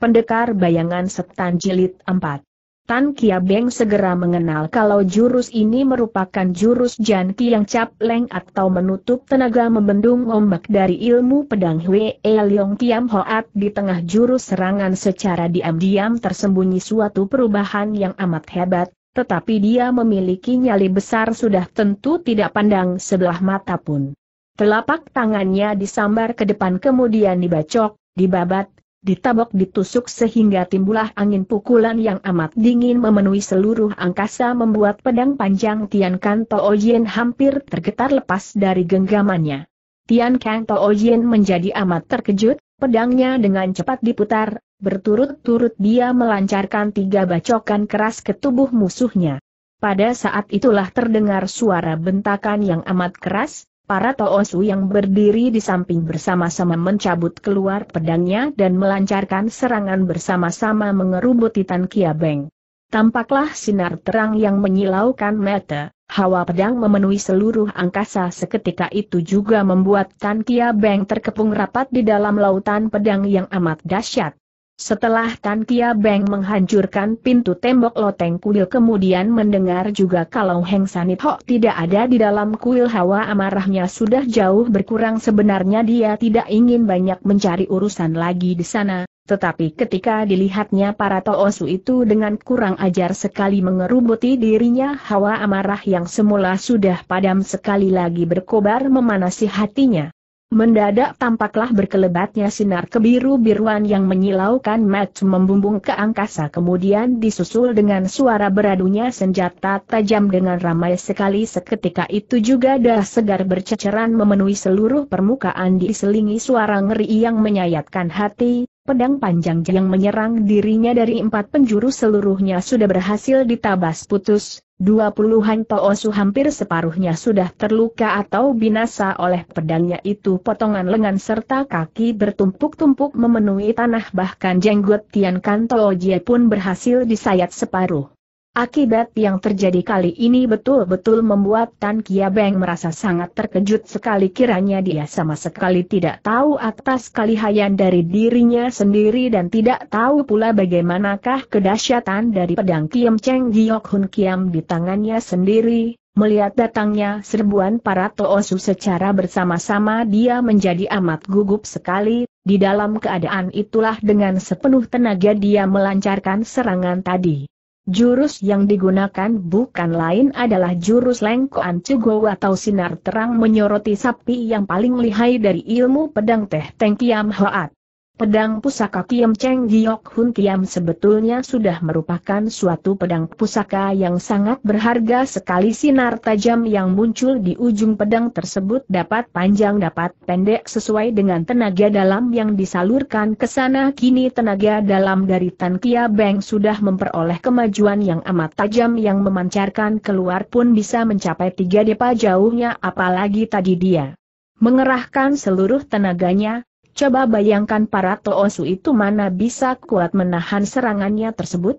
Pendekar Bayangan Setan Jilid 4 Tan Kia Beng segera mengenal kalau jurus ini merupakan jurus Jan yang cap leng atau menutup tenaga membendung ombak dari ilmu pedang Hwee Leong Kiam Hoat di tengah jurus serangan secara diam-diam tersembunyi suatu perubahan yang amat hebat, tetapi dia memiliki nyali besar sudah tentu tidak pandang sebelah mata pun. Telapak tangannya disambar ke depan kemudian dibacok, dibabat, ditabok ditusuk sehingga timbulah angin pukulan yang amat dingin memenuhi seluruh angkasa membuat pedang panjang Tian Tao Yin hampir tergetar lepas dari genggamannya. Tian Kang Yin menjadi amat terkejut, pedangnya dengan cepat diputar, berturut-turut dia melancarkan tiga bacokan keras ke tubuh musuhnya. Pada saat itulah terdengar suara bentakan yang amat keras, Para Toosu yang berdiri di samping bersama-sama mencabut keluar pedangnya dan melancarkan serangan bersama-sama mengerubut Titan Kiabeng. Tampaklah sinar terang yang menyilaukan mata, hawa pedang memenuhi seluruh angkasa seketika itu juga membuat Tan Kiabeng terkepung rapat di dalam lautan pedang yang amat dahsyat. Setelah Tan Kia Beng menghancurkan pintu tembok loteng kuil kemudian mendengar juga kalau Heng Sanit Hok tidak ada di dalam kuil hawa amarahnya sudah jauh berkurang sebenarnya dia tidak ingin banyak mencari urusan lagi di sana, tetapi ketika dilihatnya para Toosu itu dengan kurang ajar sekali mengerubuti dirinya hawa amarah yang semula sudah padam sekali lagi berkobar memanasi hatinya. Mendadak tampaklah berkelebatnya sinar kebiru-biruan yang menyilaukan match membumbung ke angkasa kemudian disusul dengan suara beradunya senjata tajam dengan ramai sekali seketika itu juga dah segar berceceran memenuhi seluruh permukaan diselingi suara ngeri yang menyayatkan hati, Pedang panjang yang menyerang dirinya dari empat penjuru seluruhnya sudah berhasil ditabas putus, dua puluhan toosu hampir separuhnya sudah terluka atau binasa oleh pedangnya itu potongan lengan serta kaki bertumpuk-tumpuk memenuhi tanah bahkan jenggot Tian Kan Toojie pun berhasil disayat separuh. Akibat yang terjadi kali ini betul-betul membuat Tan Kia Beng merasa sangat terkejut sekali kiranya dia sama sekali tidak tahu atas kalihayan dari dirinya sendiri dan tidak tahu pula bagaimanakah kedahsyatan dari pedang Kiam Cheng Giok Hun Kiam di tangannya sendiri, Melihat datangnya serbuan para Toosu secara bersama-sama dia menjadi amat gugup sekali, di dalam keadaan itulah dengan sepenuh tenaga dia melancarkan serangan tadi. Jurus yang digunakan bukan lain adalah jurus lengkoan cugo atau sinar terang menyoroti sapi yang paling lihai dari ilmu pedang Teh Teng Kiam Hoat. Pedang pusaka Kiam Cheng Giok Hun Kiam sebetulnya sudah merupakan suatu pedang pusaka yang sangat berharga sekali sinar tajam yang muncul di ujung pedang tersebut dapat panjang dapat pendek sesuai dengan tenaga dalam yang disalurkan ke sana kini tenaga dalam dari Tan Kia Beng sudah memperoleh kemajuan yang amat tajam yang memancarkan keluar pun bisa mencapai tiga depa jauhnya apalagi tadi dia mengerahkan seluruh tenaganya, Coba bayangkan para Toosu itu mana bisa kuat menahan serangannya tersebut?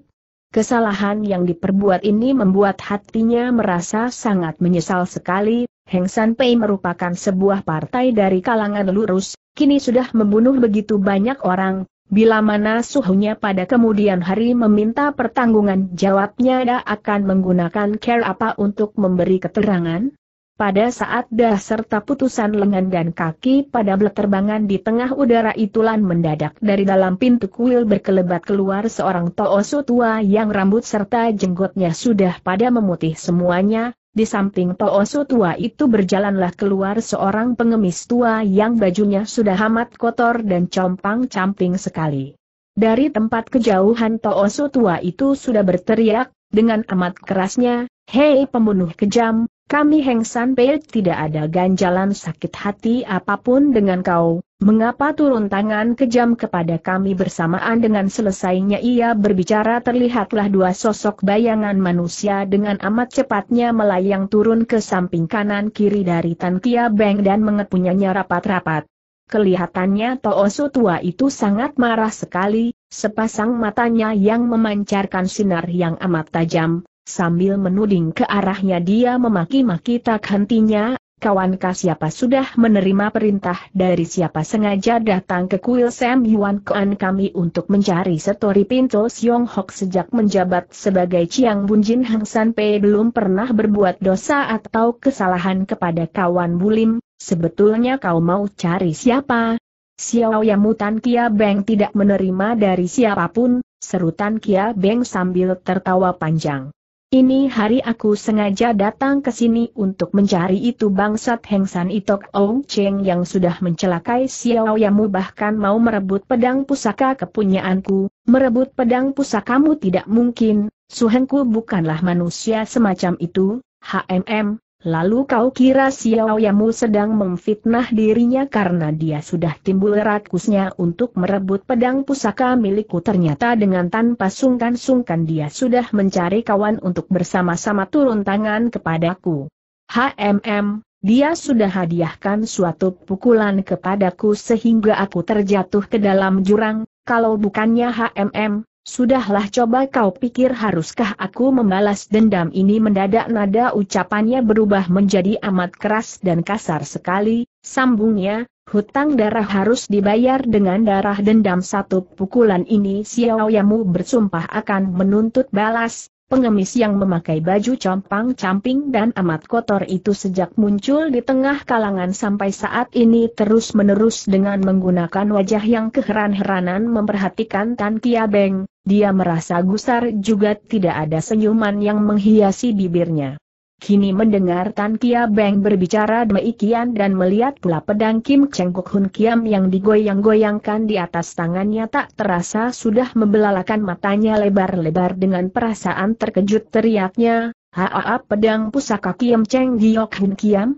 Kesalahan yang diperbuat ini membuat hatinya merasa sangat menyesal sekali, Heng San Pei merupakan sebuah partai dari kalangan lurus, kini sudah membunuh begitu banyak orang, bila mana suhunya pada kemudian hari meminta pertanggungan jawabnya ada akan menggunakan care apa untuk memberi keterangan? Pada saat dah serta putusan lengan dan kaki pada terbangan di tengah udara itulah mendadak dari dalam pintu kuil berkelebat keluar seorang Toosu tua yang rambut serta jenggotnya sudah pada memutih semuanya, di samping Toosu tua itu berjalanlah keluar seorang pengemis tua yang bajunya sudah amat kotor dan compang-camping sekali. Dari tempat kejauhan Toosu tua itu sudah berteriak, dengan amat kerasnya, Hei pembunuh kejam, kami Heng San Pei tidak ada ganjalan sakit hati apapun dengan kau, mengapa turun tangan kejam kepada kami bersamaan dengan selesainya ia berbicara terlihatlah dua sosok bayangan manusia dengan amat cepatnya melayang turun ke samping kanan kiri dari Tan Kia Beng dan mengepunyanya rapat-rapat. Kelihatannya Toosu tua itu sangat marah sekali, sepasang matanya yang memancarkan sinar yang amat tajam, Sambil menuding ke arahnya dia memaki-maki tak hentinya, kawankah siapa sudah menerima perintah dari siapa sengaja datang ke kuil Sam Yuan Kuan kami untuk mencari setori pintu Siong Hok sejak menjabat sebagai Chiang Bun Jin Hang San Pei belum pernah berbuat dosa atau kesalahan kepada kawan Bulim, sebetulnya kau mau cari siapa? Xiao Yamutan Kia Beng tidak menerima dari siapapun, serutan Kia Beng sambil tertawa panjang. Ini hari aku sengaja datang ke sini untuk mencari itu bangsat Hengsan Itok Ong Cheng yang sudah mencelakai Xiao Yamu bahkan mau merebut pedang pusaka kepunyaanku, merebut pedang pusakamu tidak mungkin, suhengku bukanlah manusia semacam itu, HMM, Lalu kau kira Xiaoyamu sedang memfitnah dirinya karena dia sudah timbul rakusnya untuk merebut pedang pusaka milikku ternyata dengan tanpa sungkan-sungkan dia sudah mencari kawan untuk bersama-sama turun tangan kepadaku. HMM, dia sudah hadiahkan suatu pukulan kepadaku sehingga aku terjatuh ke dalam jurang, kalau bukannya HMM, Sudahlah coba kau pikir haruskah aku membalas dendam ini mendadak nada ucapannya berubah menjadi amat keras dan kasar sekali, sambungnya, hutang darah harus dibayar dengan darah dendam satu pukulan ini Xiao bersumpah akan menuntut balas, pengemis yang memakai baju compang-camping dan amat kotor itu sejak muncul di tengah kalangan sampai saat ini terus-menerus dengan menggunakan wajah yang keheran-heranan memperhatikan Tan Kia Beng, dia merasa gusar juga tidak ada senyuman yang menghiasi bibirnya. Kini mendengar Tan Kia Beng berbicara demikian dan melihat pula pedang Kim Cheng Kuk Hun Kiam yang digoyang-goyangkan di atas tangannya tak terasa sudah membelalakan matanya lebar-lebar dengan perasaan terkejut teriaknya, Haa pedang pusaka Kim Cheng Giok Hun Kiam?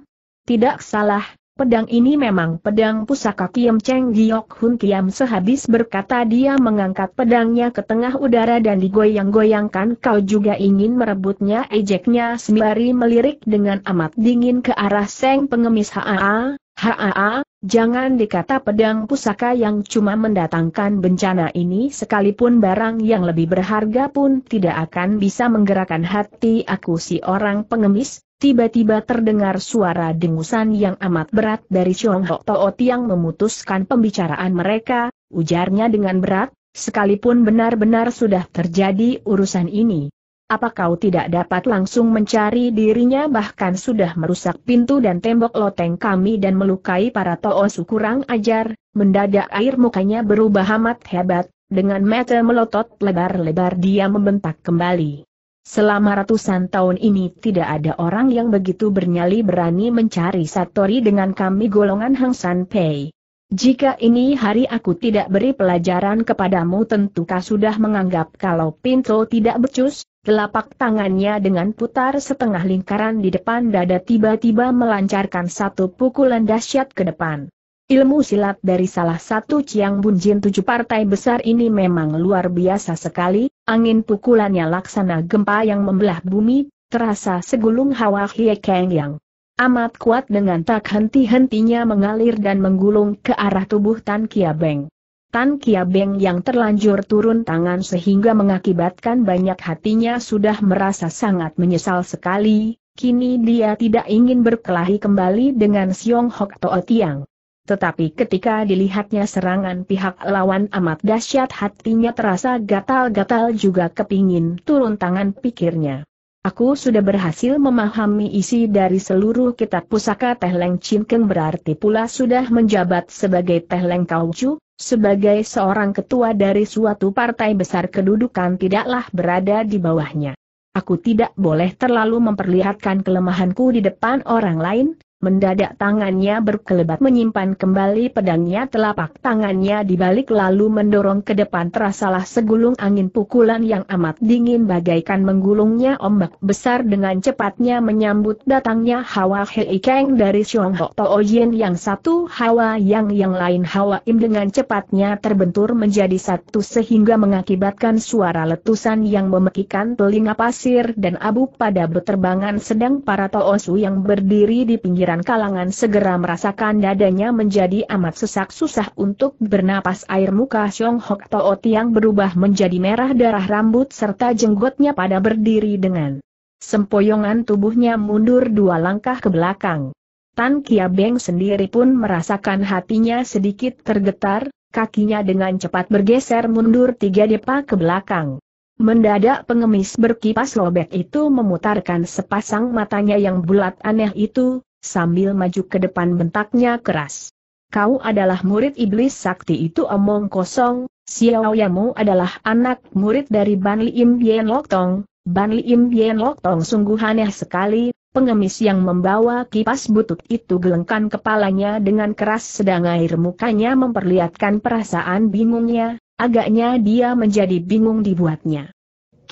Tidak salah, Pedang ini memang pedang pusaka Kiam Cheng Giok Hun Kiam sehabis berkata dia mengangkat pedangnya ke tengah udara dan digoyang-goyangkan kau juga ingin merebutnya ejeknya sembari melirik dengan amat dingin ke arah Seng pengemis Haa, Haa, jangan dikata pedang pusaka yang cuma mendatangkan bencana ini sekalipun barang yang lebih berharga pun tidak akan bisa menggerakkan hati aku si orang pengemis, tiba-tiba terdengar suara dengusan yang amat berat dari Chong Hok Toot yang memutuskan pembicaraan mereka, ujarnya dengan berat, sekalipun benar-benar sudah terjadi urusan ini. Apa kau tidak dapat langsung mencari dirinya bahkan sudah merusak pintu dan tembok loteng kami dan melukai para toosu kurang ajar, mendadak air mukanya berubah amat hebat, dengan mata melotot lebar-lebar dia membentak kembali. Selama ratusan tahun ini tidak ada orang yang begitu bernyali berani mencari Satori dengan kami golongan Hang San Pei. Jika ini hari aku tidak beri pelajaran kepadamu tentu tentukah sudah menganggap kalau pintu tidak becus, telapak tangannya dengan putar setengah lingkaran di depan dada tiba-tiba melancarkan satu pukulan dahsyat ke depan. Ilmu silat dari salah satu Ciang Bunjin tujuh partai besar ini memang luar biasa sekali, angin pukulannya laksana gempa yang membelah bumi, terasa segulung hawa hie keng yang amat kuat dengan tak henti-hentinya mengalir dan menggulung ke arah tubuh Tan Kia Beng. Tan Kia Beng yang terlanjur turun tangan sehingga mengakibatkan banyak hatinya sudah merasa sangat menyesal sekali, kini dia tidak ingin berkelahi kembali dengan Siong Hok Toa Tiang. Tetapi ketika dilihatnya serangan pihak lawan amat dahsyat hatinya terasa gatal-gatal juga kepingin turun tangan pikirnya. Aku sudah berhasil memahami isi dari seluruh kitab pusaka Teh Leng Chin Keng berarti pula sudah menjabat sebagai Teh Leng Kauju, sebagai seorang ketua dari suatu partai besar kedudukan tidaklah berada di bawahnya. Aku tidak boleh terlalu memperlihatkan kelemahanku di depan orang lain, Mendadak tangannya berkelebat menyimpan kembali pedangnya telapak tangannya dibalik lalu mendorong ke depan terasalah segulung angin pukulan yang amat dingin bagaikan menggulungnya ombak besar dengan cepatnya menyambut datangnya Hawa Hei Keng dari Xiong hok To Yin yang satu Hawa yang yang lain Hawa Im dengan cepatnya terbentur menjadi satu sehingga mengakibatkan suara letusan yang memekikan telinga pasir dan abu pada berterbangan sedang para Toosu yang berdiri di pinggiran pikiran kalangan segera merasakan dadanya menjadi amat sesak susah untuk bernapas air muka Xiong Hok Toot yang berubah menjadi merah darah rambut serta jenggotnya pada berdiri dengan sempoyongan tubuhnya mundur dua langkah ke belakang. Tan Kia Beng sendiri pun merasakan hatinya sedikit tergetar, kakinya dengan cepat bergeser mundur tiga depa ke belakang. Mendadak pengemis berkipas lobek itu memutarkan sepasang matanya yang bulat aneh itu, sambil maju ke depan bentaknya keras. Kau adalah murid iblis sakti itu omong kosong, Xiao Yamu adalah anak murid dari Ban Im Bien Lok Tong, Ban Im Bien Lok Tong sungguh aneh sekali, pengemis yang membawa kipas butut itu gelengkan kepalanya dengan keras sedang air mukanya memperlihatkan perasaan bingungnya, agaknya dia menjadi bingung dibuatnya.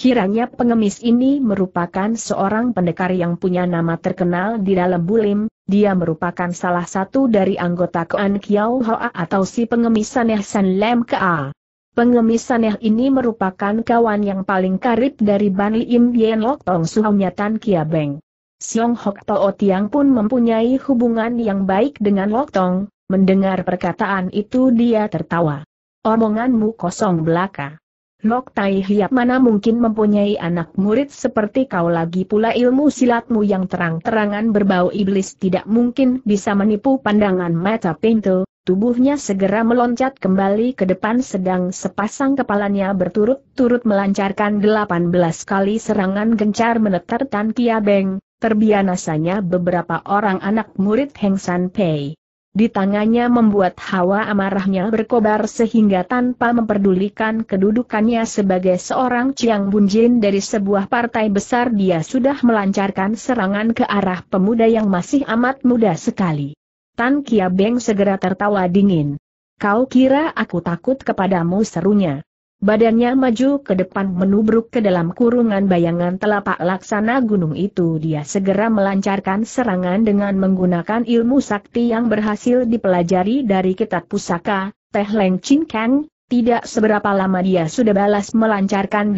Kiranya pengemis ini merupakan seorang pendekar yang punya nama terkenal di dalam bulim, dia merupakan salah satu dari anggota Kuan Kiao Hoa atau si pengemis Saneh San Lem kea. Pengemis Saneh ini merupakan kawan yang paling karib dari Ban Im Yen Lok Tong Suhaunya Tan Kia Beng. Siong Hok Toh Tiang pun mempunyai hubungan yang baik dengan Lok Tong, mendengar perkataan itu dia tertawa. Omonganmu kosong belaka. Lok Tai Hiap mana mungkin mempunyai anak murid seperti kau lagi pula ilmu silatmu yang terang-terangan berbau iblis tidak mungkin bisa menipu pandangan mata pintu, Tubuhnya segera meloncat kembali ke depan sedang sepasang kepalanya berturut-turut melancarkan 18 kali serangan gencar menetar Tan Kia Beng, terbianasanya beberapa orang anak murid Heng San Pei. Di tangannya membuat hawa amarahnya berkobar sehingga tanpa memperdulikan kedudukannya sebagai seorang Chiang Bunjin dari sebuah partai besar dia sudah melancarkan serangan ke arah pemuda yang masih amat muda sekali. Tan Kia Beng segera tertawa dingin. Kau kira aku takut kepadamu serunya. Badannya maju ke depan menubruk ke dalam kurungan bayangan telapak laksana gunung itu dia segera melancarkan serangan dengan menggunakan ilmu sakti yang berhasil dipelajari dari kitab pusaka, Teh Leng Chin Kang, tidak seberapa lama dia sudah balas melancarkan 18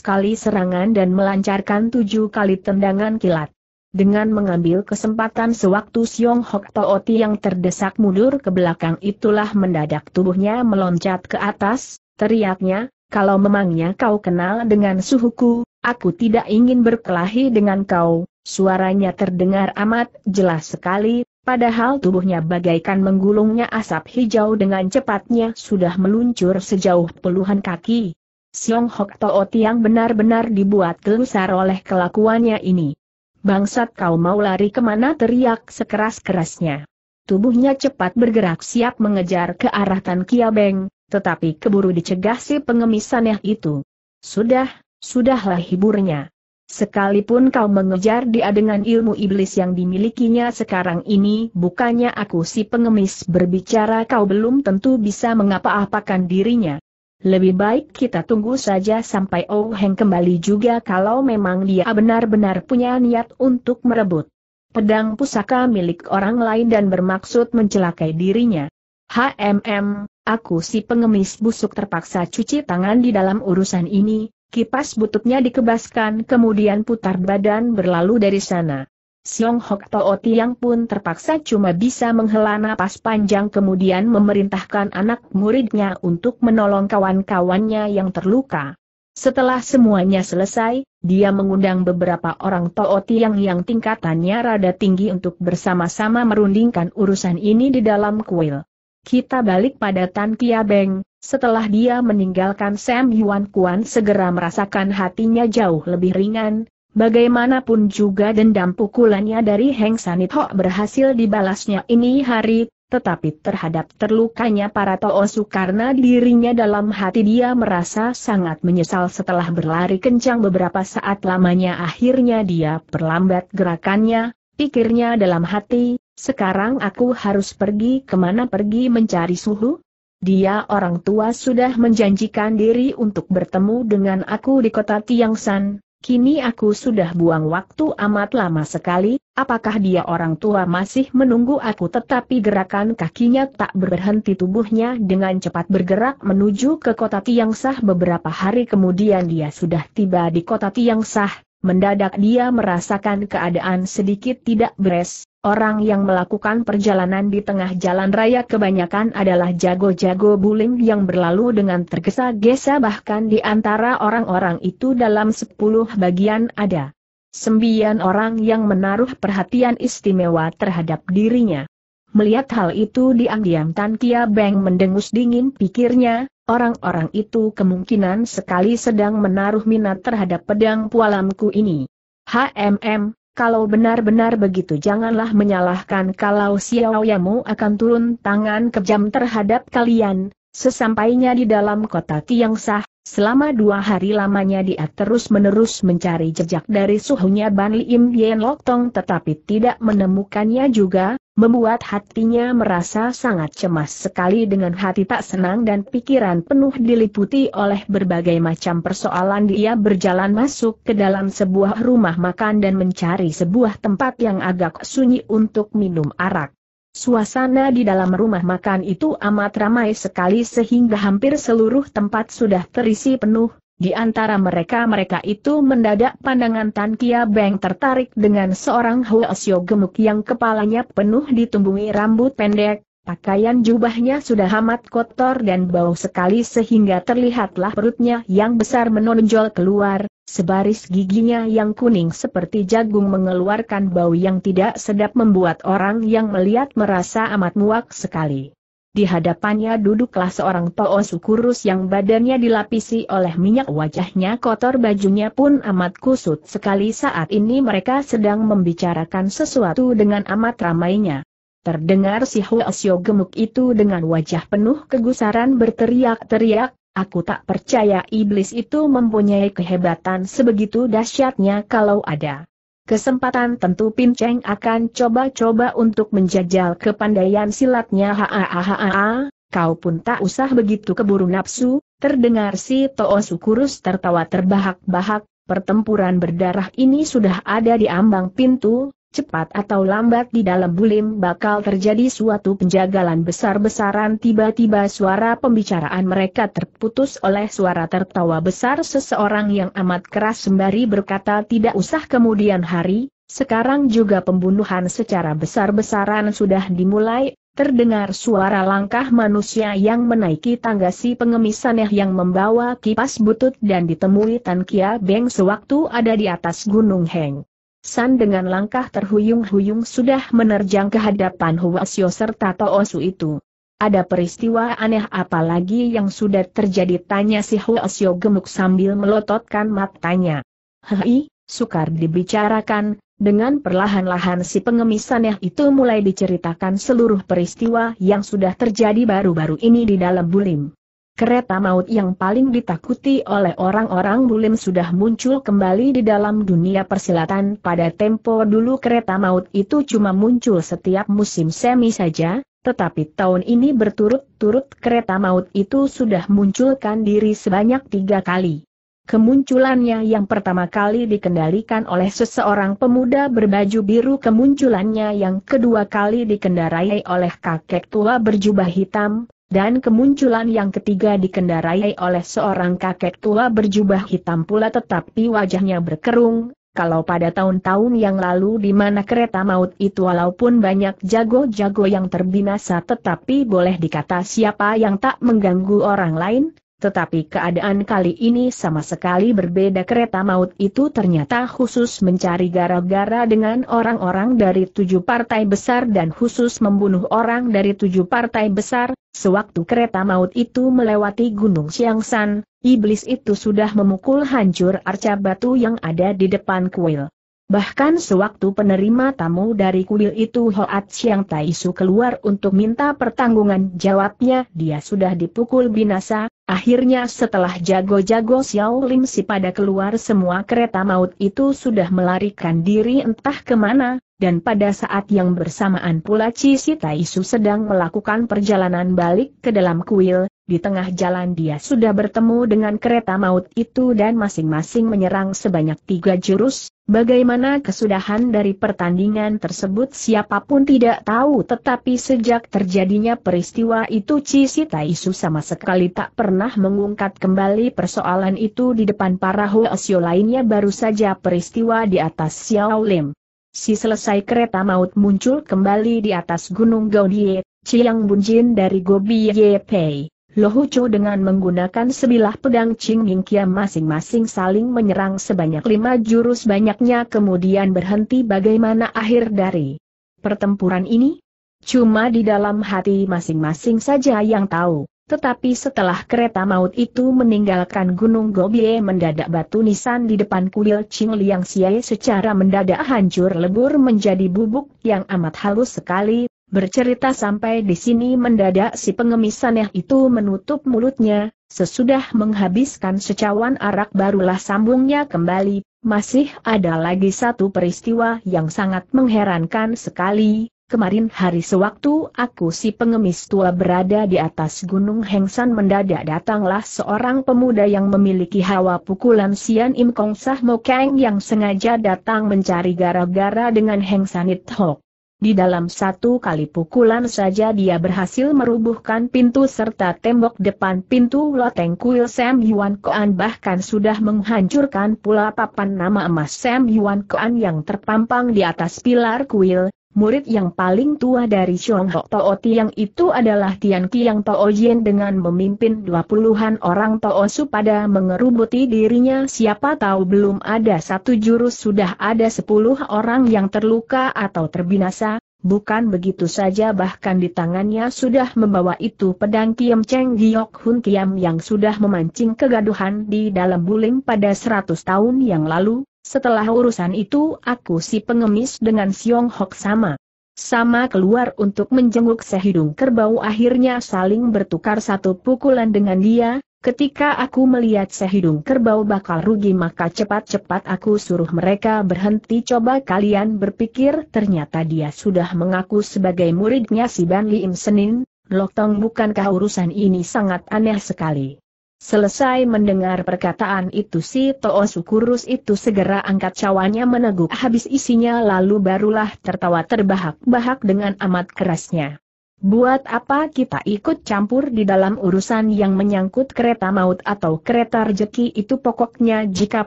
kali serangan dan melancarkan 7 kali tendangan kilat. Dengan mengambil kesempatan sewaktu Siong Hok Tooti yang terdesak mundur ke belakang itulah mendadak tubuhnya meloncat ke atas, Teriaknya, kalau memangnya kau kenal dengan suhuku, aku tidak ingin berkelahi dengan kau. Suaranya terdengar amat jelas sekali, padahal tubuhnya bagaikan menggulungnya asap hijau dengan cepatnya sudah meluncur sejauh puluhan kaki. Siong Hok Toh Tiang benar-benar dibuat gelusar oleh kelakuannya ini. Bangsat kau mau lari kemana teriak sekeras-kerasnya. Tubuhnya cepat bergerak siap mengejar ke arah Tan Kia Beng, tetapi keburu dicegah si pengemis aneh itu. Sudah, sudahlah hiburnya. Sekalipun kau mengejar dia dengan ilmu iblis yang dimilikinya sekarang ini, bukannya aku si pengemis berbicara kau belum tentu bisa mengapa-apakan dirinya. Lebih baik kita tunggu saja sampai Oh Heng kembali juga kalau memang dia benar-benar punya niat untuk merebut pedang pusaka milik orang lain dan bermaksud mencelakai dirinya. HMM, aku si pengemis busuk terpaksa cuci tangan di dalam urusan ini, kipas bututnya dikebaskan kemudian putar badan berlalu dari sana. Siong Hok Toh Tiang pun terpaksa cuma bisa menghela napas panjang kemudian memerintahkan anak muridnya untuk menolong kawan-kawannya yang terluka. Setelah semuanya selesai, dia mengundang beberapa orang Toh Tiang yang tingkatannya rada tinggi untuk bersama-sama merundingkan urusan ini di dalam kuil. Kita balik pada Tan Kia Beng, setelah dia meninggalkan Sam Yuan Kuan segera merasakan hatinya jauh lebih ringan, bagaimanapun juga dendam pukulannya dari Heng Sanit Ho berhasil dibalasnya ini hari, tetapi terhadap terlukanya para Toosu karena dirinya dalam hati dia merasa sangat menyesal setelah berlari kencang beberapa saat lamanya akhirnya dia perlambat gerakannya, pikirnya dalam hati, sekarang aku harus pergi kemana pergi mencari suhu? Dia orang tua sudah menjanjikan diri untuk bertemu dengan aku di kota Tiangsan, kini aku sudah buang waktu amat lama sekali, apakah dia orang tua masih menunggu aku tetapi gerakan kakinya tak berhenti tubuhnya dengan cepat bergerak menuju ke kota Sah beberapa hari kemudian dia sudah tiba di kota Sah, mendadak dia merasakan keadaan sedikit tidak beres, Orang yang melakukan perjalanan di tengah jalan raya kebanyakan adalah jago-jago bulim yang berlalu dengan tergesa-gesa bahkan di antara orang-orang itu dalam sepuluh bagian ada. Sembilan orang yang menaruh perhatian istimewa terhadap dirinya. Melihat hal itu diam-diam Tan Kia Beng mendengus dingin pikirnya, orang-orang itu kemungkinan sekali sedang menaruh minat terhadap pedang pualamku ini. HMM, kalau benar-benar begitu janganlah menyalahkan kalau Xiaoyamu akan turun tangan kejam terhadap kalian. Sesampainya di dalam kota Sah, selama dua hari lamanya dia terus-menerus mencari jejak dari suhunya Ban Lim Yen Lok Tong, tetapi tidak menemukannya juga, membuat hatinya merasa sangat cemas sekali dengan hati tak senang dan pikiran penuh diliputi oleh berbagai macam persoalan dia berjalan masuk ke dalam sebuah rumah makan dan mencari sebuah tempat yang agak sunyi untuk minum arak. Suasana di dalam rumah makan itu amat ramai sekali sehingga hampir seluruh tempat sudah terisi penuh, di antara mereka-mereka itu mendadak pandangan Tan Kia Beng tertarik dengan seorang Huasyo gemuk yang kepalanya penuh ditumbuhi rambut pendek, pakaian jubahnya sudah amat kotor dan bau sekali sehingga terlihatlah perutnya yang besar menonjol keluar, sebaris giginya yang kuning seperti jagung mengeluarkan bau yang tidak sedap membuat orang yang melihat merasa amat muak sekali. Di hadapannya duduklah seorang poosu kurus yang badannya dilapisi oleh minyak wajahnya kotor bajunya pun amat kusut sekali saat ini mereka sedang membicarakan sesuatu dengan amat ramainya. Terdengar si Huasyo gemuk itu dengan wajah penuh kegusaran berteriak-teriak, aku tak percaya iblis itu mempunyai kehebatan sebegitu dahsyatnya kalau ada. Kesempatan tentu Pin Pinceng akan coba-coba untuk menjajal kepandaian silatnya haa kau pun tak usah begitu keburu nafsu, terdengar si Toosu Sukurus tertawa terbahak-bahak, pertempuran berdarah ini sudah ada di ambang pintu, cepat atau lambat di dalam bulim bakal terjadi suatu penjagalan besar-besaran tiba-tiba suara pembicaraan mereka terputus oleh suara tertawa besar seseorang yang amat keras sembari berkata tidak usah kemudian hari, sekarang juga pembunuhan secara besar-besaran sudah dimulai, Terdengar suara langkah manusia yang menaiki tangga si pengemis aneh yang membawa kipas butut dan ditemui Tan Kia Beng sewaktu ada di atas Gunung Heng. San dengan langkah terhuyung-huyung sudah menerjang ke hadapan Huasyo serta Toosu itu. Ada peristiwa aneh apa lagi yang sudah terjadi tanya si Huasyo gemuk sambil melototkan matanya. Hei, sukar dibicarakan, dengan perlahan-lahan si pengemis aneh itu mulai diceritakan seluruh peristiwa yang sudah terjadi baru-baru ini di dalam bulim. Kereta maut yang paling ditakuti oleh orang-orang bulim sudah muncul kembali di dalam dunia persilatan pada tempo dulu kereta maut itu cuma muncul setiap musim semi saja, tetapi tahun ini berturut-turut kereta maut itu sudah munculkan diri sebanyak tiga kali. Kemunculannya yang pertama kali dikendalikan oleh seseorang pemuda berbaju biru kemunculannya yang kedua kali dikendarai oleh kakek tua berjubah hitam, dan kemunculan yang ketiga dikendarai oleh seorang kakek tua berjubah hitam pula tetapi wajahnya berkerung, kalau pada tahun-tahun yang lalu di mana kereta maut itu walaupun banyak jago-jago yang terbinasa tetapi boleh dikata siapa yang tak mengganggu orang lain, tetapi keadaan kali ini sama sekali berbeda kereta maut itu ternyata khusus mencari gara-gara dengan orang-orang dari tujuh partai besar dan khusus membunuh orang dari tujuh partai besar, sewaktu kereta maut itu melewati Gunung Siangsan, iblis itu sudah memukul hancur arca batu yang ada di depan kuil. Bahkan sewaktu penerima tamu dari kuil itu Hoat Siang Taisu keluar untuk minta pertanggungan jawabnya dia sudah dipukul binasa, akhirnya setelah jago-jago Xiao Lim si pada keluar semua kereta maut itu sudah melarikan diri entah kemana, dan pada saat yang bersamaan pula Cisi Taisu sedang melakukan perjalanan balik ke dalam kuil, di tengah jalan dia sudah bertemu dengan kereta maut itu dan masing-masing menyerang sebanyak tiga jurus, bagaimana kesudahan dari pertandingan tersebut siapapun tidak tahu tetapi sejak terjadinya peristiwa itu Cisi Taisu sama sekali tak pernah mengungkat kembali persoalan itu di depan para Huasio lainnya baru saja peristiwa di atas Xiao Lim. Si selesai kereta maut muncul kembali di atas Gunung Gaudie, Chiang Bunjin dari Gobi Yepei. Lohuco dengan menggunakan sebilah pedang Ching Ming Kiam masing-masing saling menyerang sebanyak lima jurus banyaknya kemudian berhenti bagaimana akhir dari pertempuran ini? Cuma di dalam hati masing-masing saja yang tahu. Tetapi setelah kereta maut itu meninggalkan Gunung Gobie mendadak batu nisan di depan kuil Ching Liang Xie secara mendadak hancur lebur menjadi bubuk yang amat halus sekali, bercerita sampai di sini mendadak si pengemis aneh itu menutup mulutnya, sesudah menghabiskan secawan arak barulah sambungnya kembali, masih ada lagi satu peristiwa yang sangat mengherankan sekali, Kemarin hari sewaktu aku si pengemis tua berada di atas Gunung Hengsan mendadak datanglah seorang pemuda yang memiliki hawa pukulan Sian Im Kong Sah Mokeng yang sengaja datang mencari gara-gara dengan Hengsan It Hok. Di dalam satu kali pukulan saja dia berhasil merubuhkan pintu serta tembok depan pintu loteng kuil Sam Yuan Koan bahkan sudah menghancurkan pula papan nama emas Sam Yuan Koan yang terpampang di atas pilar kuil, Murid yang paling tua dari Xiong Ho yang Tiang itu adalah Tian yang Toh Yen dengan memimpin dua puluhan orang Tao Su pada mengerubuti dirinya siapa tahu belum ada satu jurus sudah ada sepuluh orang yang terluka atau terbinasa, bukan begitu saja bahkan di tangannya sudah membawa itu pedang Kiam Cheng Giok Hun Kiam yang sudah memancing kegaduhan di dalam buling pada seratus tahun yang lalu, setelah urusan itu aku si pengemis dengan Siong Hok sama. Sama keluar untuk menjenguk sehidung kerbau akhirnya saling bertukar satu pukulan dengan dia, ketika aku melihat sehidung kerbau bakal rugi maka cepat-cepat aku suruh mereka berhenti coba kalian berpikir ternyata dia sudah mengaku sebagai muridnya si Ban Lim Senin, Tong bukankah urusan ini sangat aneh sekali. Selesai mendengar perkataan itu si Toosu kurus itu segera angkat cawannya meneguk habis isinya lalu barulah tertawa terbahak-bahak dengan amat kerasnya. Buat apa kita ikut campur di dalam urusan yang menyangkut kereta maut atau kereta rejeki itu pokoknya jika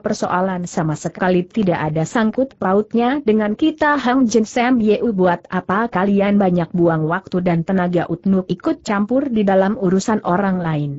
persoalan sama sekali tidak ada sangkut pautnya dengan kita Hang Jin Sam Yeu buat apa kalian banyak buang waktu dan tenaga utnuk ikut campur di dalam urusan orang lain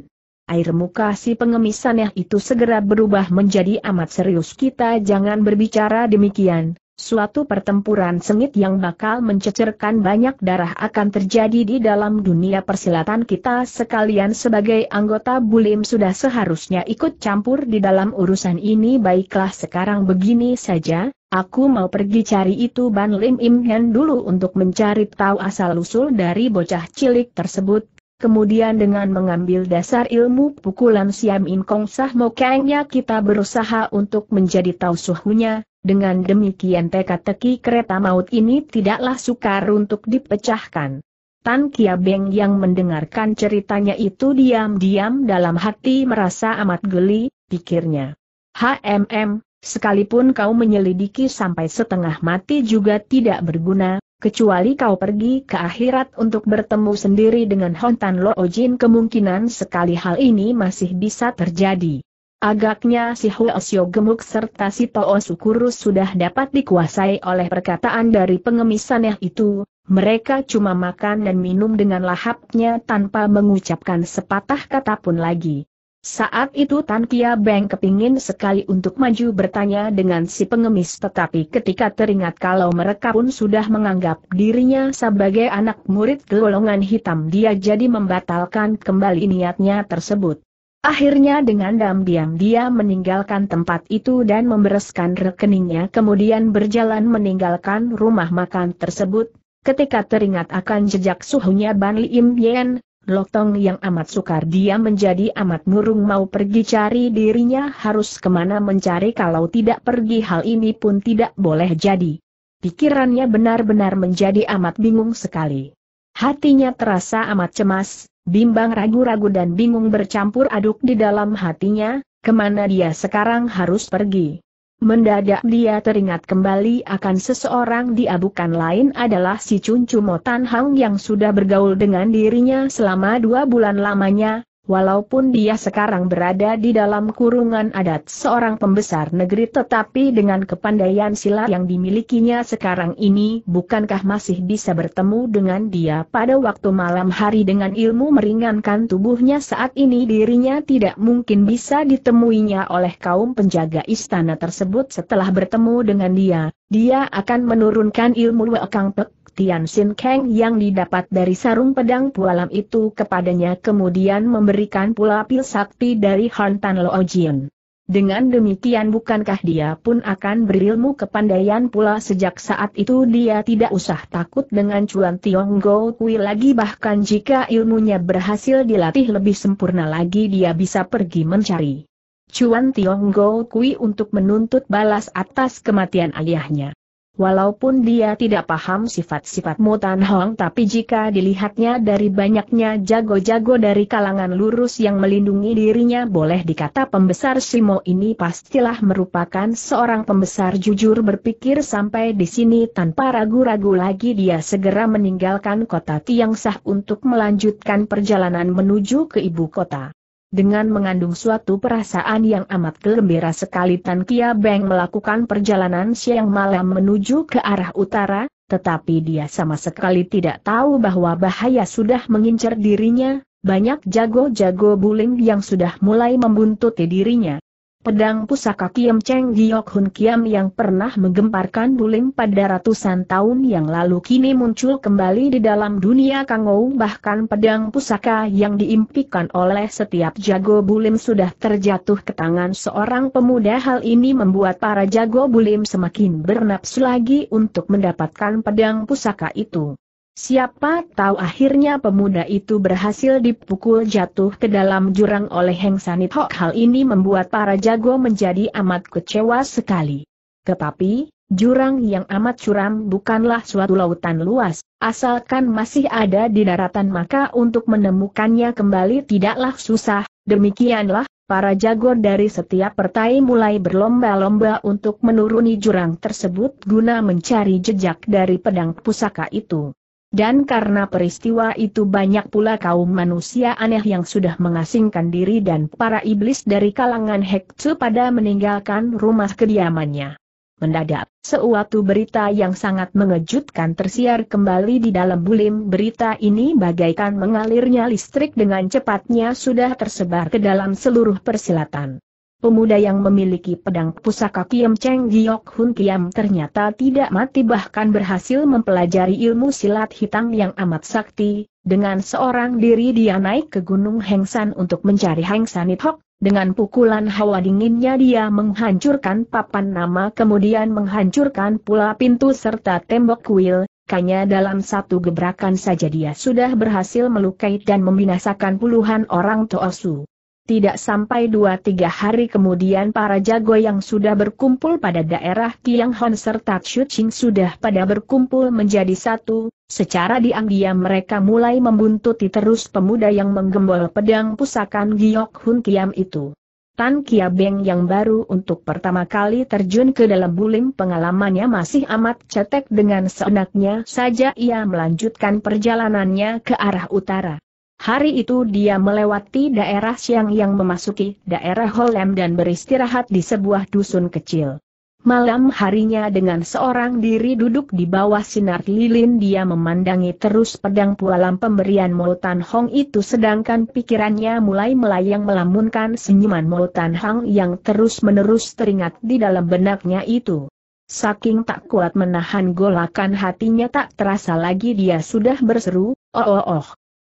air muka si pengemis aneh itu segera berubah menjadi amat serius. Kita jangan berbicara demikian, suatu pertempuran sengit yang bakal mencecerkan banyak darah akan terjadi di dalam dunia persilatan kita sekalian sebagai anggota Bulim sudah seharusnya ikut campur di dalam urusan ini baiklah sekarang begini saja, Aku mau pergi cari itu Ban Lim Im Hen dulu untuk mencari tahu asal-usul dari bocah cilik tersebut Kemudian dengan mengambil dasar ilmu pukulan Siam In Kong Sah Mo Kengnya kita berusaha untuk menjadi tahu suhunya, dengan demikian teka-teki kereta maut ini tidaklah sukar untuk dipecahkan. Tan Kia Beng yang mendengarkan ceritanya itu diam-diam dalam hati merasa amat geli, pikirnya. HMM, sekalipun kau menyelidiki sampai setengah mati juga tidak berguna, Kecuali kau pergi ke akhirat untuk bertemu sendiri dengan Hontan Lo Ojin kemungkinan sekali hal ini masih bisa terjadi. Agaknya si Huasyo gemuk serta si Too Sukurus sudah dapat dikuasai oleh perkataan dari pengemisannya itu, mereka cuma makan dan minum dengan lahapnya tanpa mengucapkan sepatah kata pun lagi. Saat itu Tan Kia Beng kepingin sekali untuk maju bertanya dengan si pengemis tetapi ketika teringat kalau mereka pun sudah menganggap dirinya sebagai anak murid golongan hitam dia jadi membatalkan kembali niatnya tersebut. Akhirnya dengan diam-diam dia meninggalkan tempat itu dan membereskan rekeningnya kemudian berjalan meninggalkan rumah makan tersebut. Ketika teringat akan jejak suhunya Ban Li Im Yen, Lotong yang amat sukar dia menjadi amat murung mau pergi cari dirinya harus kemana mencari kalau tidak pergi hal ini pun tidak boleh jadi. Pikirannya benar-benar menjadi amat bingung sekali. Hatinya terasa amat cemas, bimbang ragu-ragu dan bingung bercampur aduk di dalam hatinya, kemana dia sekarang harus pergi. Mendadak dia teringat kembali akan seseorang dia bukan lain adalah si Cuncu Motan Hang yang sudah bergaul dengan dirinya selama dua bulan lamanya, Walaupun dia sekarang berada di dalam kurungan adat seorang pembesar negeri tetapi dengan kepandaian silat yang dimilikinya sekarang ini bukankah masih bisa bertemu dengan dia pada waktu malam hari dengan ilmu meringankan tubuhnya saat ini dirinya tidak mungkin bisa ditemuinya oleh kaum penjaga istana tersebut setelah bertemu dengan dia, dia akan menurunkan ilmu Wekang Pek Tian Sin Kang yang didapat dari sarung pedang pualam itu kepadanya kemudian memberikan pula pil sakti dari Han Tan Lo Jin. Dengan demikian bukankah dia pun akan berilmu kepandaian pula sejak saat itu dia tidak usah takut dengan cuan Tiong Go Kui lagi bahkan jika ilmunya berhasil dilatih lebih sempurna lagi dia bisa pergi mencari. Cuan Tiong Go Kui untuk menuntut balas atas kematian ayahnya. Walaupun dia tidak paham sifat-sifat Mo Tan Hong tapi jika dilihatnya dari banyaknya jago-jago dari kalangan lurus yang melindungi dirinya boleh dikata pembesar Simo ini pastilah merupakan seorang pembesar jujur berpikir sampai di sini tanpa ragu-ragu lagi dia segera meninggalkan kota Sah untuk melanjutkan perjalanan menuju ke ibu kota. Dengan mengandung suatu perasaan yang amat gembira sekali Tan Kia Beng melakukan perjalanan siang malam menuju ke arah utara, tetapi dia sama sekali tidak tahu bahwa bahaya sudah mengincar dirinya, banyak jago-jago buling yang sudah mulai membuntuti dirinya. Pedang pusaka Kiam Cheng Giok Hun Kiam yang pernah menggemparkan bulim pada ratusan tahun yang lalu kini muncul kembali di dalam dunia Kangou bahkan pedang pusaka yang diimpikan oleh setiap jago bulim sudah terjatuh ke tangan seorang pemuda hal ini membuat para jago bulim semakin bernafsu lagi untuk mendapatkan pedang pusaka itu. Siapa tahu akhirnya pemuda itu berhasil dipukul jatuh ke dalam jurang oleh Heng Sanit Hok. Hal ini membuat para jago menjadi amat kecewa sekali. Tetapi, jurang yang amat curam bukanlah suatu lautan luas, asalkan masih ada di daratan maka untuk menemukannya kembali tidaklah susah, demikianlah, para jago dari setiap pertai mulai berlomba-lomba untuk menuruni jurang tersebut guna mencari jejak dari pedang pusaka itu. Dan karena peristiwa itu banyak pula kaum manusia aneh yang sudah mengasingkan diri dan para iblis dari kalangan Hektu pada meninggalkan rumah kediamannya. Mendadak, seuatu berita yang sangat mengejutkan tersiar kembali di dalam bulim berita ini bagaikan mengalirnya listrik dengan cepatnya sudah tersebar ke dalam seluruh persilatan. Pemuda yang memiliki pedang pusaka Kiam Cheng Giok Hun Kiam ternyata tidak mati bahkan berhasil mempelajari ilmu silat hitam yang amat sakti, dengan seorang diri dia naik ke Gunung Hengsan untuk mencari Hengsan Hok, dengan pukulan hawa dinginnya dia menghancurkan papan nama kemudian menghancurkan pula pintu serta tembok kuil, Kanya dalam satu gebrakan saja dia sudah berhasil melukai dan membinasakan puluhan orang Toosu. Tidak sampai dua-tiga hari kemudian para jago yang sudah berkumpul pada daerah Kianghon serta Chuching sudah pada berkumpul menjadi satu, secara diam-diam mereka mulai membuntuti terus pemuda yang menggembol pedang pusakan Giok Hun Kiam itu. Tan Kia Beng yang baru untuk pertama kali terjun ke dalam bulim pengalamannya masih amat cetek dengan seenaknya saja ia melanjutkan perjalanannya ke arah utara. Hari itu dia melewati daerah Siang yang memasuki daerah Holem dan beristirahat di sebuah dusun kecil. Malam harinya dengan seorang diri duduk di bawah sinar lilin dia memandangi terus pedang pualam pemberian mulutan Hong itu sedangkan pikirannya mulai melayang melamunkan senyuman mulutan Hong yang terus-menerus teringat di dalam benaknya itu. Saking tak kuat menahan golakan hatinya tak terasa lagi dia sudah berseru, oh oh oh.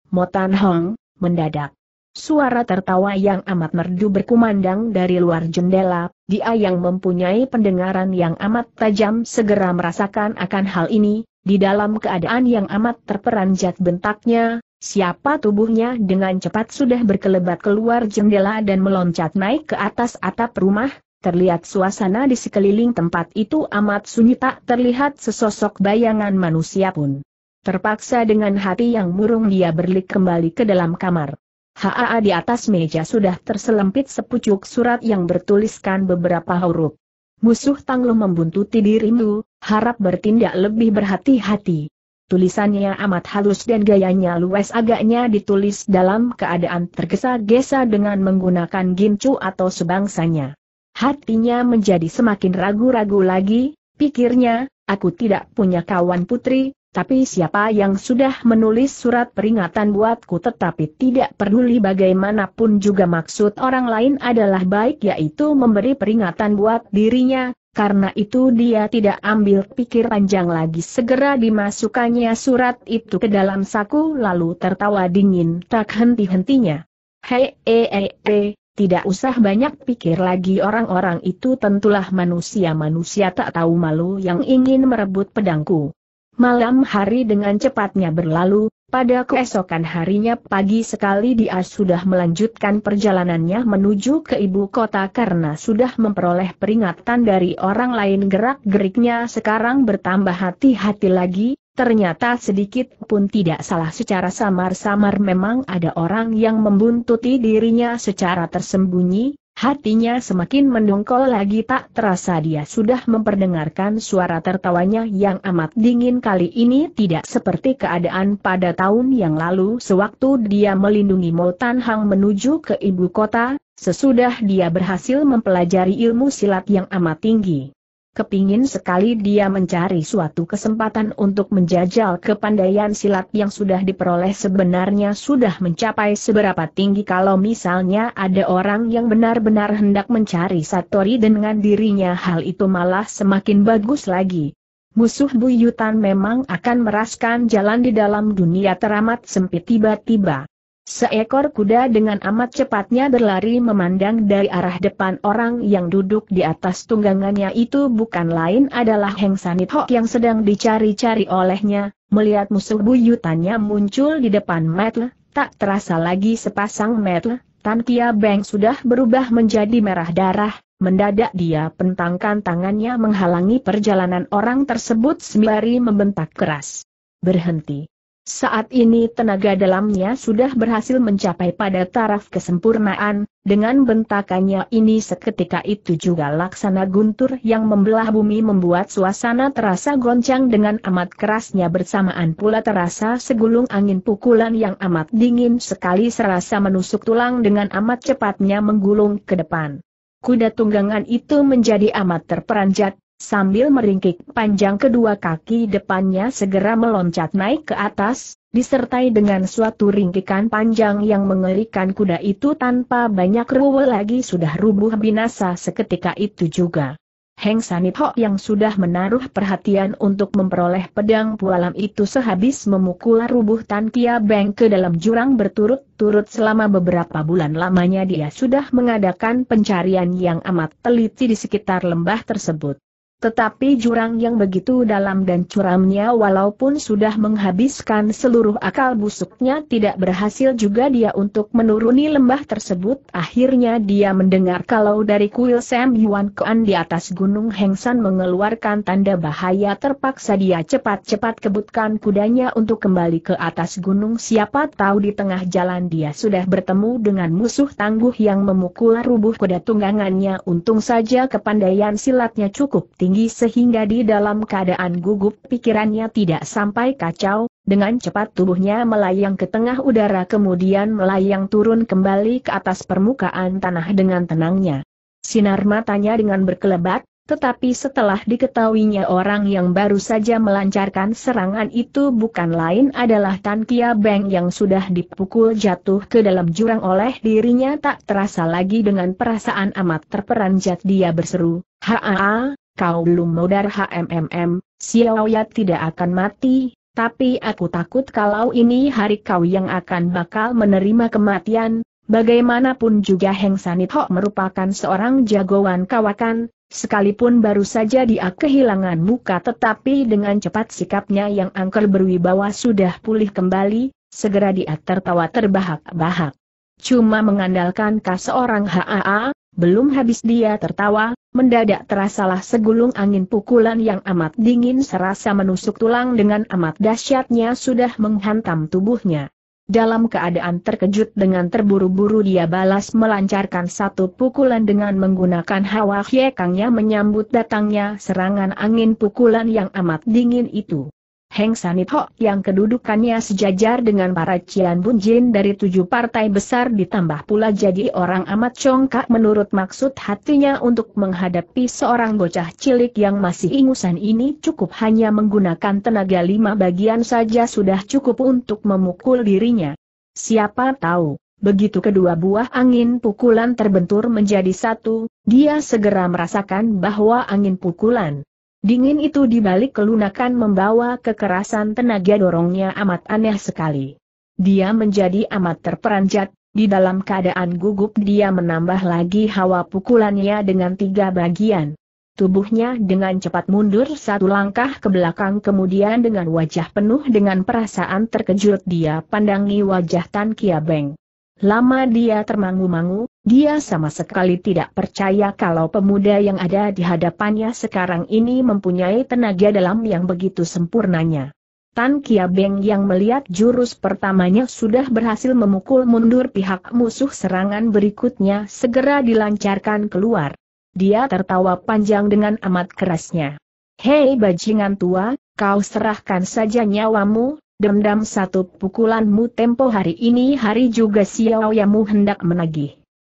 Motan Hong, mendadak. Suara tertawa yang amat merdu berkumandang dari luar jendela, dia yang mempunyai pendengaran yang amat tajam segera merasakan akan hal ini, di dalam keadaan yang amat terperanjat bentaknya, siapa tubuhnya dengan cepat sudah berkelebat keluar jendela dan meloncat naik ke atas atap rumah, terlihat suasana di sekeliling tempat itu amat sunyi tak terlihat sesosok bayangan manusia pun. Terpaksa dengan hati yang murung dia berlik kembali ke dalam kamar. Haa di atas meja sudah terselempit sepucuk surat yang bertuliskan beberapa huruf. Musuh tanglo membuntuti dirimu, harap bertindak lebih berhati-hati. Tulisannya amat halus dan gayanya luas agaknya ditulis dalam keadaan tergesa-gesa dengan menggunakan gincu atau sebangsanya. Hatinya menjadi semakin ragu-ragu lagi, pikirnya, aku tidak punya kawan putri, tapi siapa yang sudah menulis surat peringatan buatku tetapi tidak peduli bagaimanapun juga maksud orang lain adalah baik yaitu memberi peringatan buat dirinya, karena itu dia tidak ambil pikir panjang lagi segera dimasukkannya surat itu ke dalam saku lalu tertawa dingin tak henti-hentinya. Hei, hei, eh, eh, hei, eh, tidak usah banyak pikir lagi orang-orang itu tentulah manusia-manusia tak tahu malu yang ingin merebut pedangku. Malam hari dengan cepatnya berlalu, pada keesokan harinya pagi sekali dia sudah melanjutkan perjalanannya menuju ke ibu kota karena sudah memperoleh peringatan dari orang lain gerak-geriknya sekarang bertambah hati-hati lagi, Ternyata sedikit pun tidak salah secara samar-samar memang ada orang yang membuntuti dirinya secara tersembunyi, hatinya semakin mendongkol lagi tak terasa dia sudah memperdengarkan suara tertawanya yang amat dingin kali ini tidak seperti keadaan pada tahun yang lalu sewaktu dia melindungi Mo Tan Hang menuju ke ibu kota, sesudah dia berhasil mempelajari ilmu silat yang amat tinggi. Kepingin sekali dia mencari suatu kesempatan untuk menjajal kepandaian silat yang sudah diperoleh sebenarnya sudah mencapai seberapa tinggi kalau misalnya ada orang yang benar-benar hendak mencari Satori dengan dirinya hal itu malah semakin bagus lagi. Musuh buyutan memang akan meraskan jalan di dalam dunia teramat sempit tiba-tiba. Seekor kuda dengan amat cepatnya berlari memandang dari arah depan orang yang duduk di atas tunggangannya itu bukan lain adalah Heng Sanit Hok yang sedang dicari-cari olehnya, melihat musuh buyutannya muncul di depan metle, tak terasa lagi sepasang metle, Tan Kia Beng sudah berubah menjadi merah darah, mendadak dia pentangkan tangannya menghalangi perjalanan orang tersebut sembari membentak keras. Berhenti. Saat ini tenaga dalamnya sudah berhasil mencapai pada taraf kesempurnaan, dengan bentakannya ini seketika itu juga laksana guntur yang membelah bumi membuat suasana terasa goncang dengan amat kerasnya bersamaan pula terasa segulung angin pukulan yang amat dingin sekali serasa menusuk tulang dengan amat cepatnya menggulung ke depan. Kuda tunggangan itu menjadi amat terperanjat, Sambil meringkik panjang kedua kaki depannya segera meloncat naik ke atas, disertai dengan suatu ringkikan panjang yang mengerikan kuda itu tanpa banyak ruwe lagi sudah rubuh binasa seketika itu juga. Heng Sanitho yang sudah menaruh perhatian untuk memperoleh pedang pualam itu sehabis memukul rubuh Tan Kia Beng ke dalam jurang berturut-turut selama beberapa bulan lamanya dia sudah mengadakan pencarian yang amat teliti di sekitar lembah tersebut. Tetapi jurang yang begitu dalam dan curamnya walaupun sudah menghabiskan seluruh akal busuknya tidak berhasil juga dia untuk menuruni lembah tersebut. Akhirnya dia mendengar kalau dari kuil Sam Yuan Kuan di atas gunung Hengsan mengeluarkan tanda bahaya terpaksa dia cepat-cepat kebutkan kudanya untuk kembali ke atas gunung siapa tahu di tengah jalan dia sudah bertemu dengan musuh tangguh yang memukul rubuh kuda tunggangannya untung saja kepandaian silatnya cukup tinggi tinggi sehingga di dalam keadaan gugup pikirannya tidak sampai kacau, dengan cepat tubuhnya melayang ke tengah udara kemudian melayang turun kembali ke atas permukaan tanah dengan tenangnya. Sinar matanya dengan berkelebat, tetapi setelah diketahuinya orang yang baru saja melancarkan serangan itu bukan lain adalah Tan Kia Beng yang sudah dipukul jatuh ke dalam jurang oleh dirinya tak terasa lagi dengan perasaan amat terperanjat dia berseru, Haa, kau belum modar HMMM, Xiaoya tidak akan mati, tapi aku takut kalau ini hari kau yang akan bakal menerima kematian, bagaimanapun juga Heng Sanitho merupakan seorang jagoan kawakan, Sekalipun baru saja dia kehilangan muka tetapi dengan cepat sikapnya yang angker berwibawa sudah pulih kembali, segera dia tertawa terbahak-bahak. Cuma mengandalkan kas seorang HAA, belum habis dia tertawa, mendadak terasalah segulung angin pukulan yang amat dingin serasa menusuk tulang dengan amat dahsyatnya sudah menghantam tubuhnya. Dalam keadaan terkejut dengan terburu-buru dia balas melancarkan satu pukulan dengan menggunakan hawa hiekangnya menyambut datangnya serangan angin pukulan yang amat dingin itu. Heng Sanitho yang kedudukannya sejajar dengan para Cian Bun Jin dari tujuh partai besar ditambah pula jadi orang amat congkak menurut maksud hatinya untuk menghadapi seorang bocah cilik yang masih ingusan ini cukup hanya menggunakan tenaga lima bagian saja sudah cukup untuk memukul dirinya. Siapa tahu, begitu kedua buah angin pukulan terbentur menjadi satu, dia segera merasakan bahwa angin pukulan Dingin itu dibalik kelunakan membawa kekerasan tenaga dorongnya amat aneh sekali. Dia menjadi amat terperanjat, di dalam keadaan gugup dia menambah lagi hawa pukulannya dengan tiga bagian. Tubuhnya dengan cepat mundur satu langkah ke belakang kemudian dengan wajah penuh dengan perasaan terkejut dia pandangi wajah Tan Kia Beng. Lama dia termangu-mangu, dia sama sekali tidak percaya kalau pemuda yang ada di hadapannya sekarang ini mempunyai tenaga dalam yang begitu sempurnanya. Tan Kia Beng yang melihat jurus pertamanya sudah berhasil memukul mundur pihak musuh serangan berikutnya segera dilancarkan keluar. Dia tertawa panjang dengan amat kerasnya. Hei bajingan tua, kau serahkan saja nyawamu, dendam satu pukulanmu tempo hari ini hari juga yang mu hendak menagih.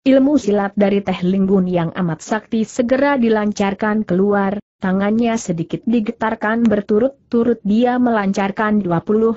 Ilmu silat dari Teh Linggun yang amat sakti segera dilancarkan keluar, tangannya sedikit digetarkan berturut-turut dia melancarkan 21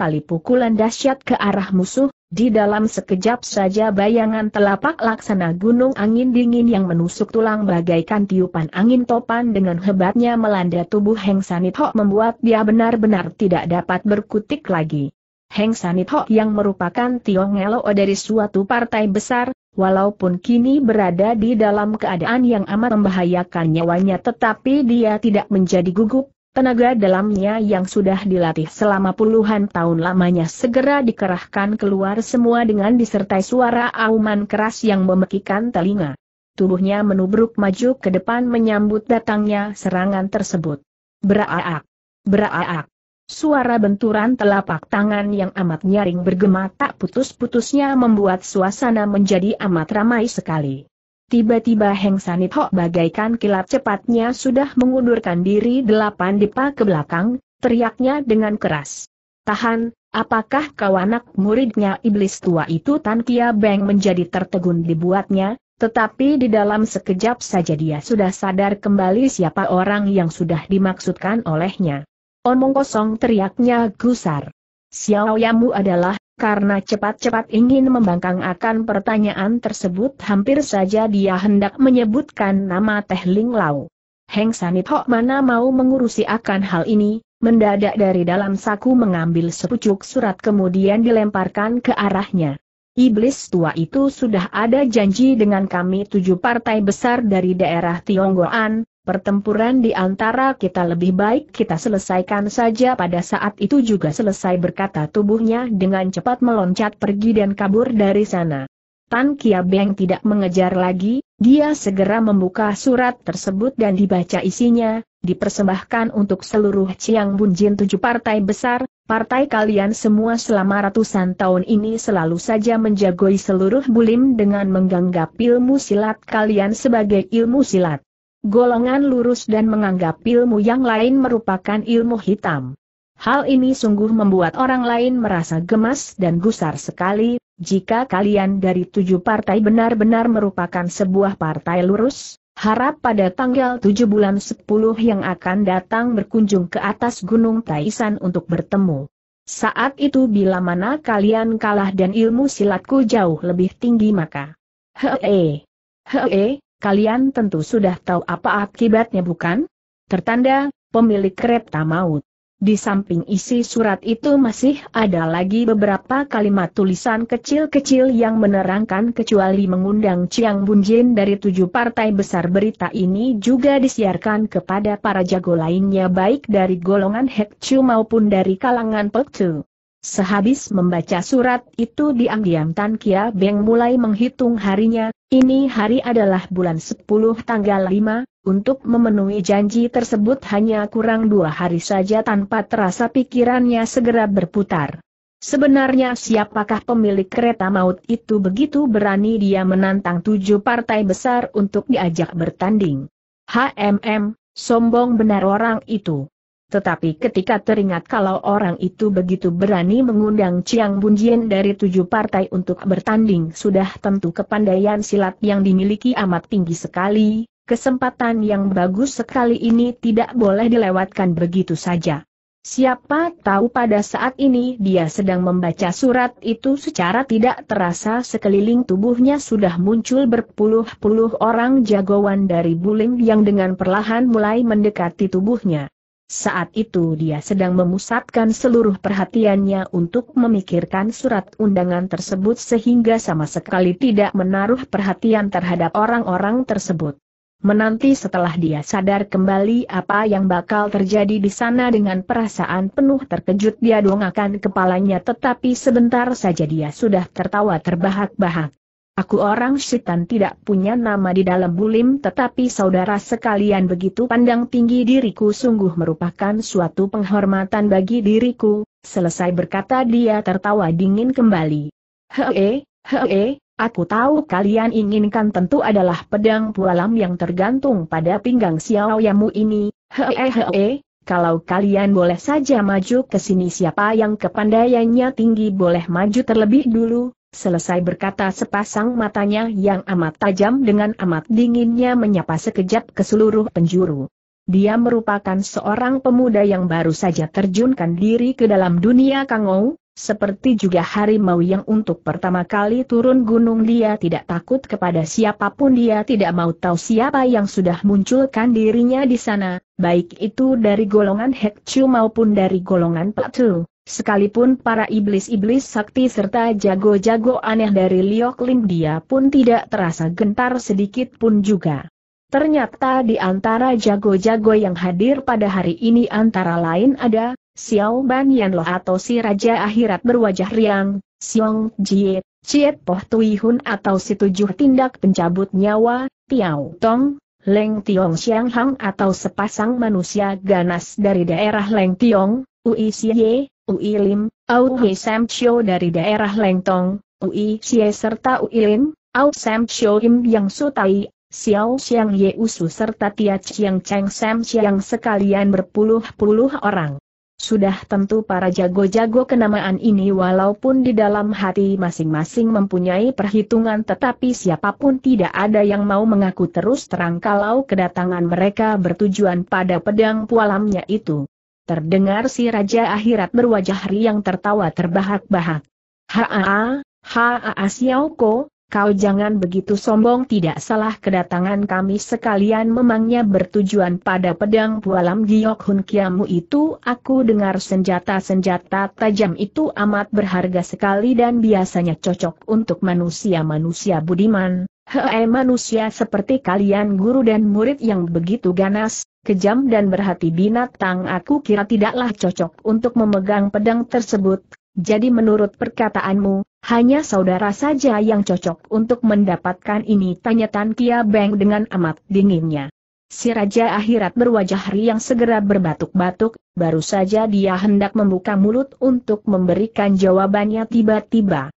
kali pukulan dahsyat ke arah musuh, di dalam sekejap saja bayangan telapak laksana gunung angin dingin yang menusuk tulang bagaikan tiupan angin topan dengan hebatnya melanda tubuh Heng Sanit Ho membuat dia benar-benar tidak dapat berkutik lagi. Heng Sanitho yang merupakan Tiong Elo dari suatu partai besar, walaupun kini berada di dalam keadaan yang amat membahayakan nyawanya tetapi dia tidak menjadi gugup, tenaga dalamnya yang sudah dilatih selama puluhan tahun lamanya segera dikerahkan keluar semua dengan disertai suara auman keras yang memekikan telinga. Tubuhnya menubruk maju ke depan menyambut datangnya serangan tersebut. Beraak! Beraak! Suara benturan telapak tangan yang amat nyaring bergema tak putus-putusnya membuat suasana menjadi amat ramai sekali. Tiba-tiba Heng Sanit Hok bagaikan kilat cepatnya sudah mengundurkan diri delapan dipa ke belakang, teriaknya dengan keras. Tahan, apakah kau anak muridnya iblis tua itu Tan Kia Beng menjadi tertegun dibuatnya, tetapi di dalam sekejap saja dia sudah sadar kembali siapa orang yang sudah dimaksudkan olehnya. Omong kosong teriaknya gusar. Xiao Yamu adalah, karena cepat-cepat ingin membangkang akan pertanyaan tersebut hampir saja dia hendak menyebutkan nama Teh Ling Lau. Heng Sanit Hok mana mau mengurusi akan hal ini, mendadak dari dalam saku mengambil sepucuk surat kemudian dilemparkan ke arahnya. Iblis tua itu sudah ada janji dengan kami tujuh partai besar dari daerah Tionggoan, Pertempuran di antara kita lebih baik kita selesaikan saja pada saat itu juga selesai berkata tubuhnya dengan cepat meloncat pergi dan kabur dari sana. Tan Kia Beng tidak mengejar lagi, dia segera membuka surat tersebut dan dibaca isinya, dipersembahkan untuk seluruh Chiang Bunjin tujuh partai besar, partai kalian semua selama ratusan tahun ini selalu saja menjagoi seluruh bulim dengan menganggap ilmu silat kalian sebagai ilmu silat golongan lurus dan menganggap ilmu yang lain merupakan ilmu hitam. Hal ini sungguh membuat orang lain merasa gemas dan gusar sekali, jika kalian dari tujuh partai benar-benar merupakan sebuah partai lurus, Harap pada tanggal 7 bulan 10 yang akan datang berkunjung ke atas Gunung Taisan untuk bertemu. Saat itu bila mana kalian kalah dan ilmu silatku jauh lebih tinggi maka. Hee. Hee, Kalian tentu sudah tahu apa akibatnya bukan? Tertanda, pemilik kereta maut. Di samping isi surat itu masih ada lagi beberapa kalimat tulisan kecil-kecil yang menerangkan kecuali mengundang Chiang Bunjin dari tujuh partai besar berita ini juga disiarkan kepada para jago lainnya baik dari golongan Hekcu maupun dari kalangan Pekcu. Sehabis membaca surat itu diam-diam Tan Kia Beng mulai menghitung harinya, ini hari adalah bulan 10 tanggal 5, untuk memenuhi janji tersebut hanya kurang dua hari saja tanpa terasa pikirannya segera berputar. Sebenarnya siapakah pemilik kereta maut itu begitu berani dia menantang tujuh partai besar untuk diajak bertanding. HMM, sombong benar orang itu. Tetapi ketika teringat kalau orang itu begitu berani mengundang Chiang Bunjian dari tujuh partai untuk bertanding sudah tentu kepandaian silat yang dimiliki amat tinggi sekali, kesempatan yang bagus sekali ini tidak boleh dilewatkan begitu saja. Siapa tahu pada saat ini dia sedang membaca surat itu secara tidak terasa sekeliling tubuhnya sudah muncul berpuluh-puluh orang jagoan dari Bulim yang dengan perlahan mulai mendekati tubuhnya. Saat itu dia sedang memusatkan seluruh perhatiannya untuk memikirkan surat undangan tersebut sehingga sama sekali tidak menaruh perhatian terhadap orang-orang tersebut. Menanti setelah dia sadar kembali apa yang bakal terjadi di sana dengan perasaan penuh terkejut dia dongakan kepalanya tetapi sebentar saja dia sudah tertawa terbahak-bahak. Aku orang setan tidak punya nama di dalam bulim tetapi saudara sekalian begitu pandang tinggi diriku sungguh merupakan suatu penghormatan bagi diriku, selesai berkata dia tertawa dingin kembali. Hee, hee, aku tahu kalian inginkan tentu adalah pedang pualam yang tergantung pada pinggang Xiao Yamu ini, hee hee, kalau kalian boleh saja maju ke sini siapa yang kepandaiannya tinggi boleh maju terlebih dulu, Selesai berkata sepasang matanya yang amat tajam dengan amat dinginnya menyapa sekejap ke seluruh penjuru. Dia merupakan seorang pemuda yang baru saja terjunkan diri ke dalam dunia kangou, seperti juga harimau yang untuk pertama kali turun gunung dia tidak takut kepada siapapun dia tidak mau tahu siapa yang sudah munculkan dirinya di sana, baik itu dari golongan Hekcu maupun dari golongan Patu. Sekalipun para iblis-iblis sakti serta jago-jago aneh dari Liok Lim dia pun tidak terasa gentar sedikit pun juga. Ternyata di antara jago-jago yang hadir pada hari ini antara lain ada, Xiao Ban Yan Loh atau si Raja Akhirat berwajah riang, Xiong Jie, Chie Poh Tui Hun atau si tujuh tindak pencabut nyawa, Tiao Tong, Leng Tiong Xiang Hang atau sepasang manusia ganas dari daerah Leng Tiong, Ui Xie Ui Lim, Au Hui Sam Chio dari daerah Lengtong, Ui Xie serta Ui Lim, Au Sam Chio Im Yang Sutai, Xiao Xiang Ye Usu serta Tia Chiang Cheng Sam Chiang sekalian berpuluh-puluh orang. Sudah tentu para jago-jago kenamaan ini walaupun di dalam hati masing-masing mempunyai perhitungan tetapi siapapun tidak ada yang mau mengaku terus terang kalau kedatangan mereka bertujuan pada pedang pualamnya itu. Terdengar si Raja Akhirat berwajah riang tertawa terbahak-bahak. Haa, haa Xiaoko, kau jangan begitu sombong tidak salah kedatangan kami sekalian memangnya bertujuan pada pedang pualam giok hun kiamu itu aku dengar senjata-senjata tajam itu amat berharga sekali dan biasanya cocok untuk manusia-manusia budiman. Hei manusia seperti kalian guru dan murid yang begitu ganas, kejam dan berhati binatang aku kira tidaklah cocok untuk memegang pedang tersebut, jadi menurut perkataanmu, hanya saudara saja yang cocok untuk mendapatkan ini tanya Tan Kia Beng dengan amat dinginnya. Si Raja Akhirat berwajah riang segera berbatuk-batuk, baru saja dia hendak membuka mulut untuk memberikan jawabannya tiba-tiba.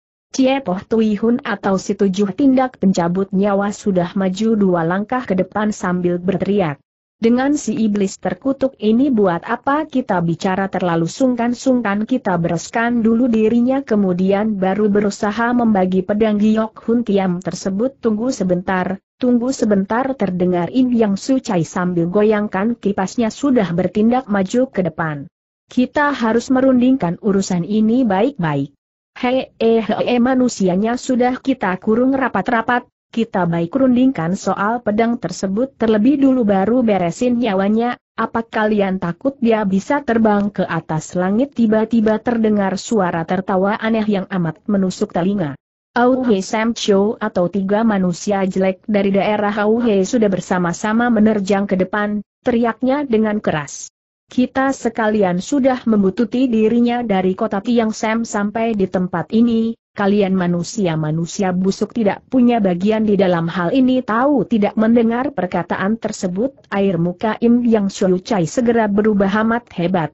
Tui Hun atau si tujuh tindak pencabut nyawa sudah maju dua langkah ke depan sambil berteriak. Dengan si iblis terkutuk ini buat apa kita bicara terlalu sungkan-sungkan kita bereskan dulu dirinya kemudian baru berusaha membagi pedang giok hun tiam tersebut tunggu sebentar, tunggu sebentar terdengar In Yang Sucai sambil goyangkan kipasnya sudah bertindak maju ke depan. Kita harus merundingkan urusan ini baik-baik. Hei, eh, Hehehe manusianya sudah kita kurung rapat-rapat, kita baik rundingkan soal pedang tersebut terlebih dulu baru beresin nyawanya, apa kalian takut dia bisa terbang ke atas langit tiba-tiba terdengar suara tertawa aneh yang amat menusuk telinga. Auhe Cho atau tiga manusia jelek dari daerah Auhe sudah bersama-sama menerjang ke depan, teriaknya dengan keras. Kita sekalian sudah membututi dirinya dari kota Tiang Sam sampai di tempat ini, kalian manusia-manusia busuk tidak punya bagian di dalam hal ini tahu tidak mendengar perkataan tersebut, air muka Im Yang Shou Chai segera berubah amat hebat.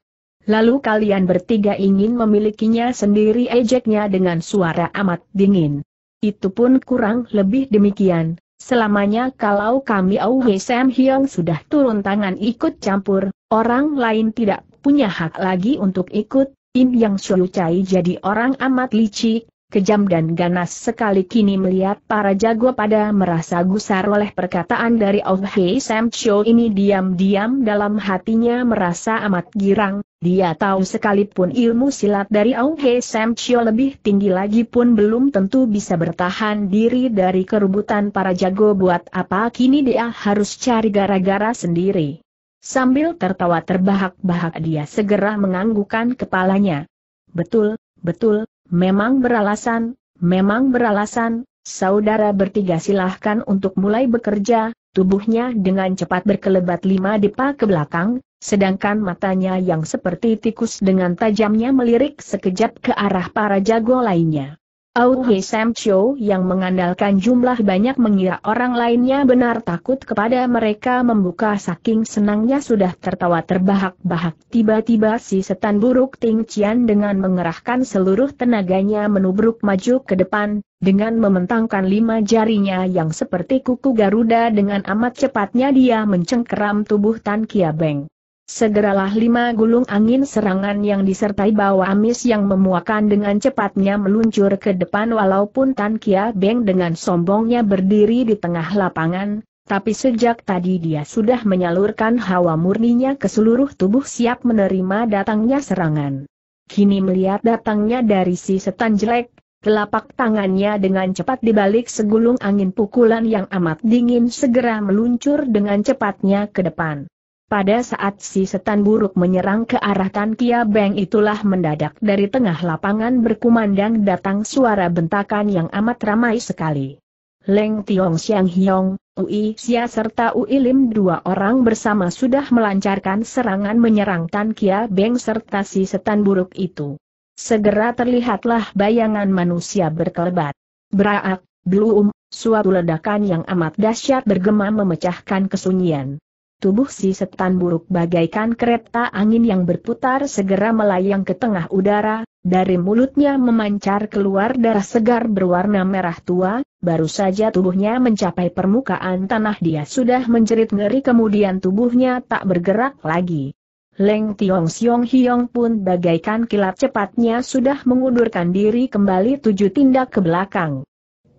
Lalu kalian bertiga ingin memilikinya sendiri ejeknya dengan suara amat dingin. Itu pun kurang lebih demikian, Selamanya kalau kami Auwe Sam Hyong sudah turun tangan ikut campur, orang lain tidak punya hak lagi untuk ikut, In Yang Shuyu Chai jadi orang amat licik, kejam dan ganas sekali kini melihat para jago pada merasa gusar oleh perkataan dari Oh Hei Sam Cho ini diam-diam dalam hatinya merasa amat girang, dia tahu sekalipun ilmu silat dari Au Hei Sam Cho lebih tinggi lagi pun belum tentu bisa bertahan diri dari kerubutan para jago buat apa kini dia harus cari gara-gara sendiri. Sambil tertawa terbahak-bahak dia segera menganggukan kepalanya. Betul, betul, Memang beralasan, memang beralasan, saudara bertiga silahkan untuk mulai bekerja, tubuhnya dengan cepat berkelebat lima depa ke belakang, sedangkan matanya yang seperti tikus dengan tajamnya melirik sekejap ke arah para jago lainnya. Au He Sam Cho yang mengandalkan jumlah banyak mengira orang lainnya benar takut kepada mereka membuka saking senangnya sudah tertawa terbahak-bahak. Tiba-tiba si setan buruk Ting Cian dengan mengerahkan seluruh tenaganya menubruk maju ke depan, dengan mementangkan lima jarinya yang seperti kuku Garuda dengan amat cepatnya dia mencengkeram tubuh Tan Kia Beng. Segeralah lima gulung angin serangan yang disertai bau amis yang memuakan dengan cepatnya meluncur ke depan walaupun Tan Kia Beng dengan sombongnya berdiri di tengah lapangan, tapi sejak tadi dia sudah menyalurkan hawa murninya ke seluruh tubuh siap menerima datangnya serangan. Kini melihat datangnya dari si setan jelek, telapak tangannya dengan cepat dibalik segulung angin pukulan yang amat dingin segera meluncur dengan cepatnya ke depan. Pada saat si setan buruk menyerang ke arah Tan Kia Beng itulah mendadak dari tengah lapangan berkumandang datang suara bentakan yang amat ramai sekali. Leng Tiong Xiang Hiong, Ui Xia serta Ui Lim dua orang bersama sudah melancarkan serangan menyerang Tan Kia Beng serta si setan buruk itu. Segera terlihatlah bayangan manusia berkelebat. Braak, belum, suatu ledakan yang amat dahsyat bergema memecahkan kesunyian. Tubuh si setan buruk bagaikan kereta angin yang berputar segera melayang ke tengah udara, dari mulutnya memancar keluar darah segar berwarna merah tua, baru saja tubuhnya mencapai permukaan tanah dia sudah menjerit ngeri kemudian tubuhnya tak bergerak lagi. Leng Tiong Siong Hiong pun bagaikan kilat cepatnya sudah mengundurkan diri kembali tujuh tindak ke belakang.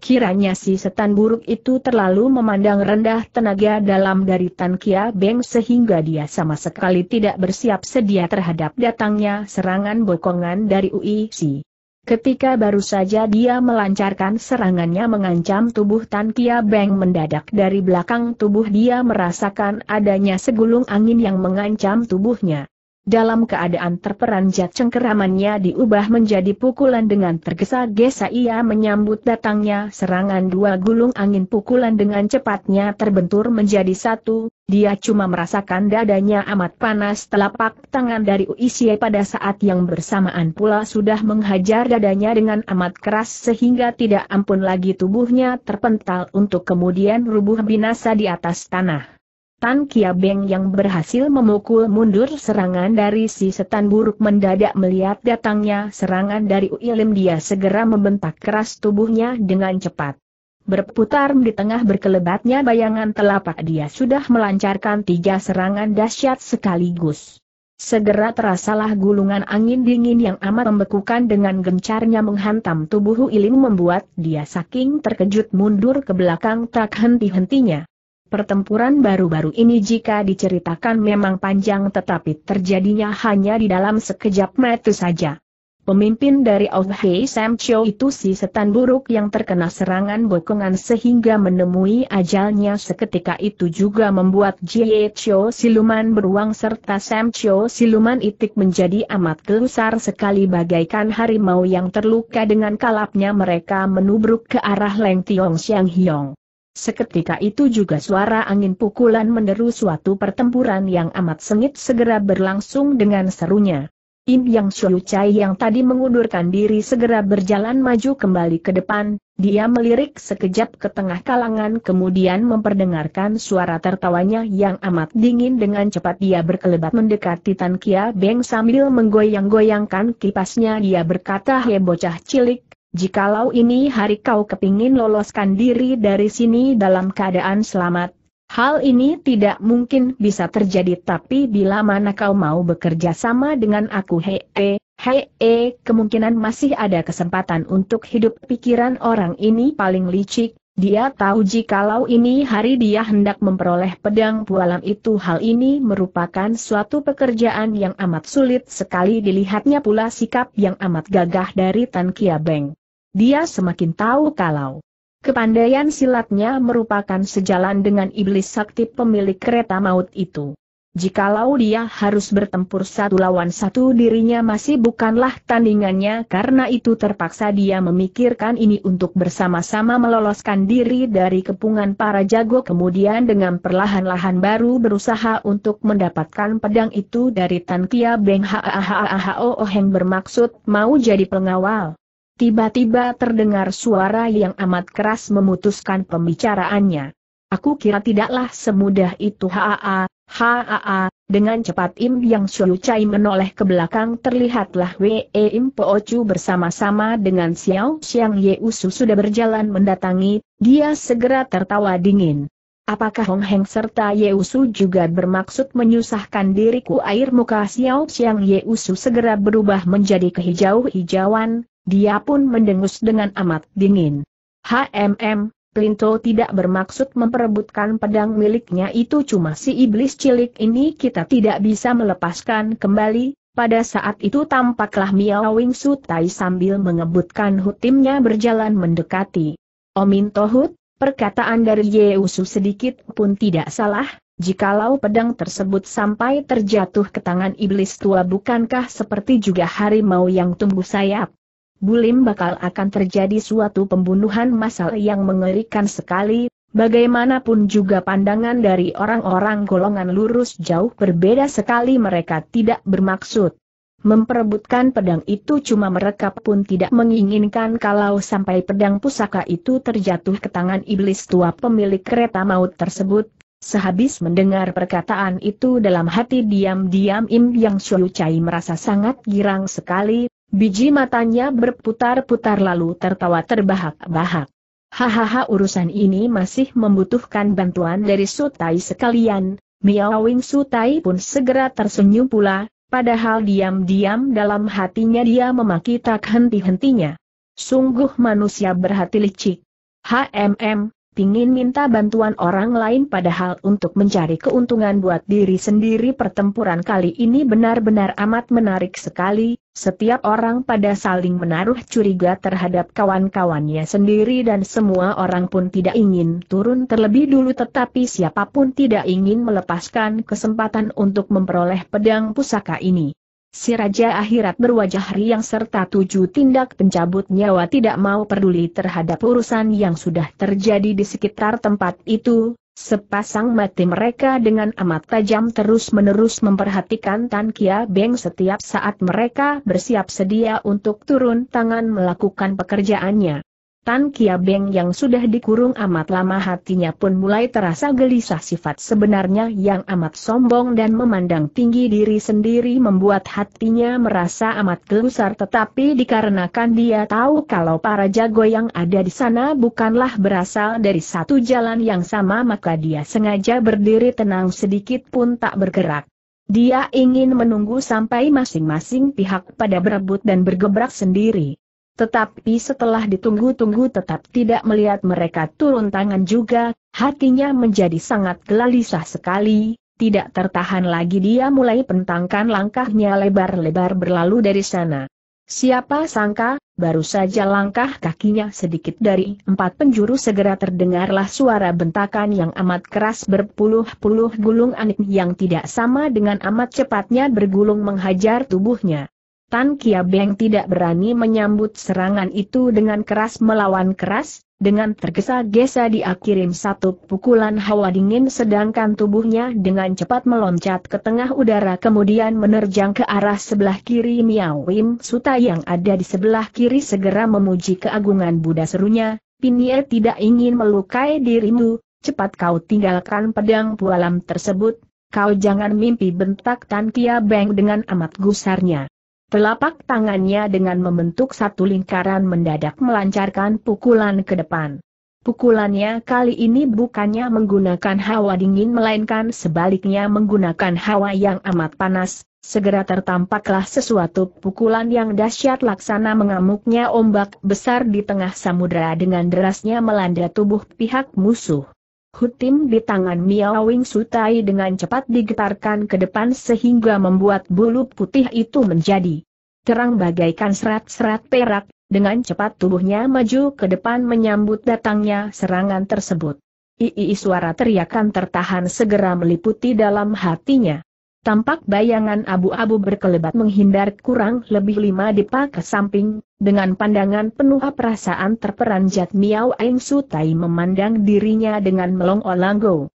Kiranya si setan buruk itu terlalu memandang rendah tenaga dalam dari Tan Kia Beng sehingga dia sama sekali tidak bersiap sedia terhadap datangnya serangan bokongan dari Si. Ketika baru saja dia melancarkan serangannya mengancam tubuh Tan Kia Beng mendadak dari belakang tubuh dia merasakan adanya segulung angin yang mengancam tubuhnya. Dalam keadaan terperanjat cengkeramannya diubah menjadi pukulan dengan tergesa-gesa ia menyambut datangnya serangan dua gulung angin pukulan dengan cepatnya terbentur menjadi satu, dia cuma merasakan dadanya amat panas telapak tangan dari Uisye pada saat yang bersamaan pula sudah menghajar dadanya dengan amat keras sehingga tidak ampun lagi tubuhnya terpental untuk kemudian rubuh binasa di atas tanah. Tan Kiabeng yang berhasil memukul mundur serangan dari si setan buruk mendadak melihat datangnya serangan dari Uilim dia segera membentak keras tubuhnya dengan cepat. Berputar di tengah berkelebatnya bayangan telapak dia sudah melancarkan tiga serangan dahsyat sekaligus. Segera terasalah gulungan angin dingin yang amat membekukan dengan gencarnya menghantam tubuh Uilim membuat dia saking terkejut mundur ke belakang tak henti-hentinya. Pertempuran baru-baru ini jika diceritakan memang panjang tetapi terjadinya hanya di dalam sekejap mata saja. Pemimpin dari Oh Hei Sam Cho itu si setan buruk yang terkena serangan bokongan sehingga menemui ajalnya seketika itu juga membuat Jie Cho siluman beruang serta Sam Cho siluman itik menjadi amat gelusar sekali bagaikan harimau yang terluka dengan kalapnya mereka menubruk ke arah Leng Tiong Xiang Hiong. Seketika itu juga suara angin pukulan menderu suatu pertempuran yang amat sengit segera berlangsung dengan serunya. Im Yang Xiu Chai yang tadi mengundurkan diri segera berjalan maju kembali ke depan, dia melirik sekejap ke tengah kalangan kemudian memperdengarkan suara tertawanya yang amat dingin dengan cepat dia berkelebat mendekati Tan Kia Beng sambil menggoyang-goyangkan kipasnya dia berkata he bocah cilik, Jikalau ini hari kau kepingin loloskan diri dari sini dalam keadaan selamat, hal ini tidak mungkin bisa terjadi tapi bila mana kau mau bekerja sama dengan aku hee, hee, kemungkinan masih ada kesempatan untuk hidup pikiran orang ini paling licik, dia tahu jikalau ini hari dia hendak memperoleh pedang pualam itu hal ini merupakan suatu pekerjaan yang amat sulit sekali dilihatnya pula sikap yang amat gagah dari Tan Kia Beng dia semakin tahu kalau kepandaian silatnya merupakan sejalan dengan iblis sakti pemilik kereta maut itu. Jikalau dia harus bertempur satu lawan satu dirinya masih bukanlah tandingannya karena itu terpaksa dia memikirkan ini untuk bersama-sama meloloskan diri dari kepungan para jago kemudian dengan perlahan-lahan baru berusaha untuk mendapatkan pedang itu dari Tan Kia Beng Haahahahaoheng bermaksud mau jadi pengawal. Tiba-tiba terdengar suara yang amat keras memutuskan pembicaraannya. Aku kira tidaklah semudah itu haa, haa, dengan cepat Im Yang Shou Chai menoleh ke belakang terlihatlah Wei Im Po Chu bersama-sama dengan Xiao Xiang Ye Usu sudah berjalan mendatangi, dia segera tertawa dingin. Apakah Hong Heng serta Ye Usu juga bermaksud menyusahkan diriku air muka Xiao Xiang Ye Usu segera berubah menjadi kehijau-hijauan, dia pun mendengus dengan amat dingin. HMM, Plinto tidak bermaksud memperebutkan pedang miliknya itu cuma si iblis cilik ini kita tidak bisa melepaskan kembali. Pada saat itu tampaklah Miao Wing Sutai sambil mengebutkan hutimnya berjalan mendekati. Omin Tohut, perkataan dari Yeusu sedikit pun tidak salah, jikalau pedang tersebut sampai terjatuh ke tangan iblis tua bukankah seperti juga harimau yang tumbuh sayap? Bulim bakal akan terjadi suatu pembunuhan massal yang mengerikan sekali, bagaimanapun juga pandangan dari orang-orang golongan lurus jauh berbeda sekali mereka tidak bermaksud. Memperebutkan pedang itu cuma mereka pun tidak menginginkan kalau sampai pedang pusaka itu terjatuh ke tangan iblis tua pemilik kereta maut tersebut. Sehabis mendengar perkataan itu dalam hati diam-diam Im Yang Chai merasa sangat girang sekali, Biji matanya berputar-putar lalu tertawa terbahak-bahak. Hahaha urusan ini masih membutuhkan bantuan dari Sutai sekalian, Wing Sutai pun segera tersenyum pula, padahal diam-diam dalam hatinya dia memaki tak henti-hentinya. Sungguh manusia berhati licik. HMM, pingin minta bantuan orang lain padahal untuk mencari keuntungan buat diri sendiri pertempuran kali ini benar-benar amat menarik sekali, setiap orang pada saling menaruh curiga terhadap kawan-kawannya sendiri dan semua orang pun tidak ingin turun terlebih dulu tetapi siapapun tidak ingin melepaskan kesempatan untuk memperoleh pedang pusaka ini. Si Raja Akhirat berwajah riang serta tujuh tindak pencabut nyawa tidak mau peduli terhadap urusan yang sudah terjadi di sekitar tempat itu, Sepasang mati mereka dengan amat tajam terus-menerus memperhatikan Tan Kia Beng setiap saat mereka bersiap sedia untuk turun tangan melakukan pekerjaannya. Tan Kiabeng yang sudah dikurung amat lama hatinya pun mulai terasa gelisah sifat sebenarnya yang amat sombong dan memandang tinggi diri sendiri membuat hatinya merasa amat gelusar tetapi dikarenakan dia tahu kalau para jago yang ada di sana bukanlah berasal dari satu jalan yang sama maka dia sengaja berdiri tenang sedikit pun tak bergerak. Dia ingin menunggu sampai masing-masing pihak pada berebut dan bergebrak sendiri. Tetapi setelah ditunggu-tunggu tetap tidak melihat mereka turun tangan juga, hatinya menjadi sangat gelisah sekali, tidak tertahan lagi dia mulai pentangkan langkahnya lebar-lebar berlalu dari sana. Siapa sangka, baru saja langkah kakinya sedikit dari empat penjuru segera terdengarlah suara bentakan yang amat keras berpuluh-puluh gulung yang tidak sama dengan amat cepatnya bergulung menghajar tubuhnya. Tan Kia Beng tidak berani menyambut serangan itu dengan keras melawan keras, dengan tergesa-gesa dia satu pukulan hawa dingin sedangkan tubuhnya dengan cepat meloncat ke tengah udara kemudian menerjang ke arah sebelah kiri Miao Wim Suta yang ada di sebelah kiri segera memuji keagungan Buddha serunya, Pinye tidak ingin melukai dirimu, cepat kau tinggalkan pedang pualam tersebut, kau jangan mimpi bentak Tan Kia Beng dengan amat gusarnya. Telapak tangannya dengan membentuk satu lingkaran mendadak melancarkan pukulan ke depan. Pukulannya kali ini bukannya menggunakan hawa dingin melainkan sebaliknya menggunakan hawa yang amat panas, segera tertampaklah sesuatu pukulan yang dahsyat laksana mengamuknya ombak besar di tengah samudera dengan derasnya melanda tubuh pihak musuh. Hutim di tangan Miao Wing Sutai dengan cepat digetarkan ke depan sehingga membuat bulu putih itu menjadi terang bagaikan serat-serat perak, dengan cepat tubuhnya maju ke depan menyambut datangnya serangan tersebut. Ii suara teriakan tertahan segera meliputi dalam hatinya. Tampak bayangan abu-abu berkelebat menghindar kurang lebih lima depa ke samping, dengan pandangan penuh perasaan terperanjat Miao Aing Sutai memandang dirinya dengan melongo-langgo.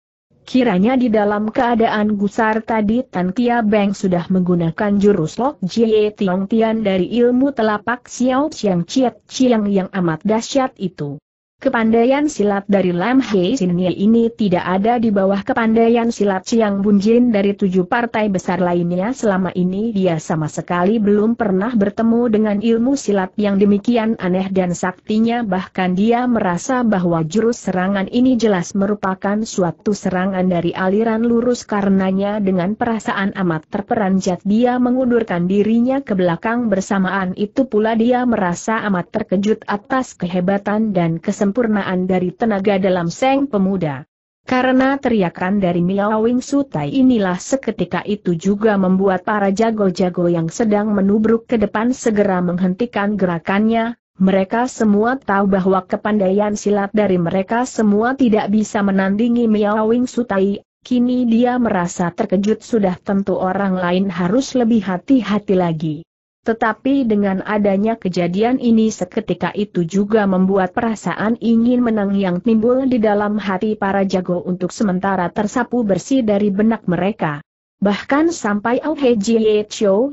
Kiranya di dalam keadaan gusar tadi Tan Kia Beng sudah menggunakan jurus Lok Jie Tiong Tian dari ilmu telapak Xiao Chiang Chiat Chiang yang amat dahsyat itu. Kepandaian silat dari Lam Hei Sinye ini tidak ada di bawah kepandaian silat Bun Jin dari tujuh partai besar lainnya selama ini dia sama sekali belum pernah bertemu dengan ilmu silat yang demikian aneh dan saktinya bahkan dia merasa bahwa jurus serangan ini jelas merupakan suatu serangan dari aliran lurus karenanya dengan perasaan amat terperanjat dia mengundurkan dirinya ke belakang bersamaan itu pula dia merasa amat terkejut atas kehebatan dan kesempatan kesempurnaan dari tenaga dalam Seng Pemuda. Karena teriakan dari Miao Wing Sutai inilah seketika itu juga membuat para jago-jago yang sedang menubruk ke depan segera menghentikan gerakannya, mereka semua tahu bahwa kepandaian silat dari mereka semua tidak bisa menandingi Miao Wing Sutai, kini dia merasa terkejut sudah tentu orang lain harus lebih hati-hati lagi. Tetapi dengan adanya kejadian ini seketika itu juga membuat perasaan ingin menang yang timbul di dalam hati para jago untuk sementara tersapu bersih dari benak mereka. Bahkan sampai Au He Jie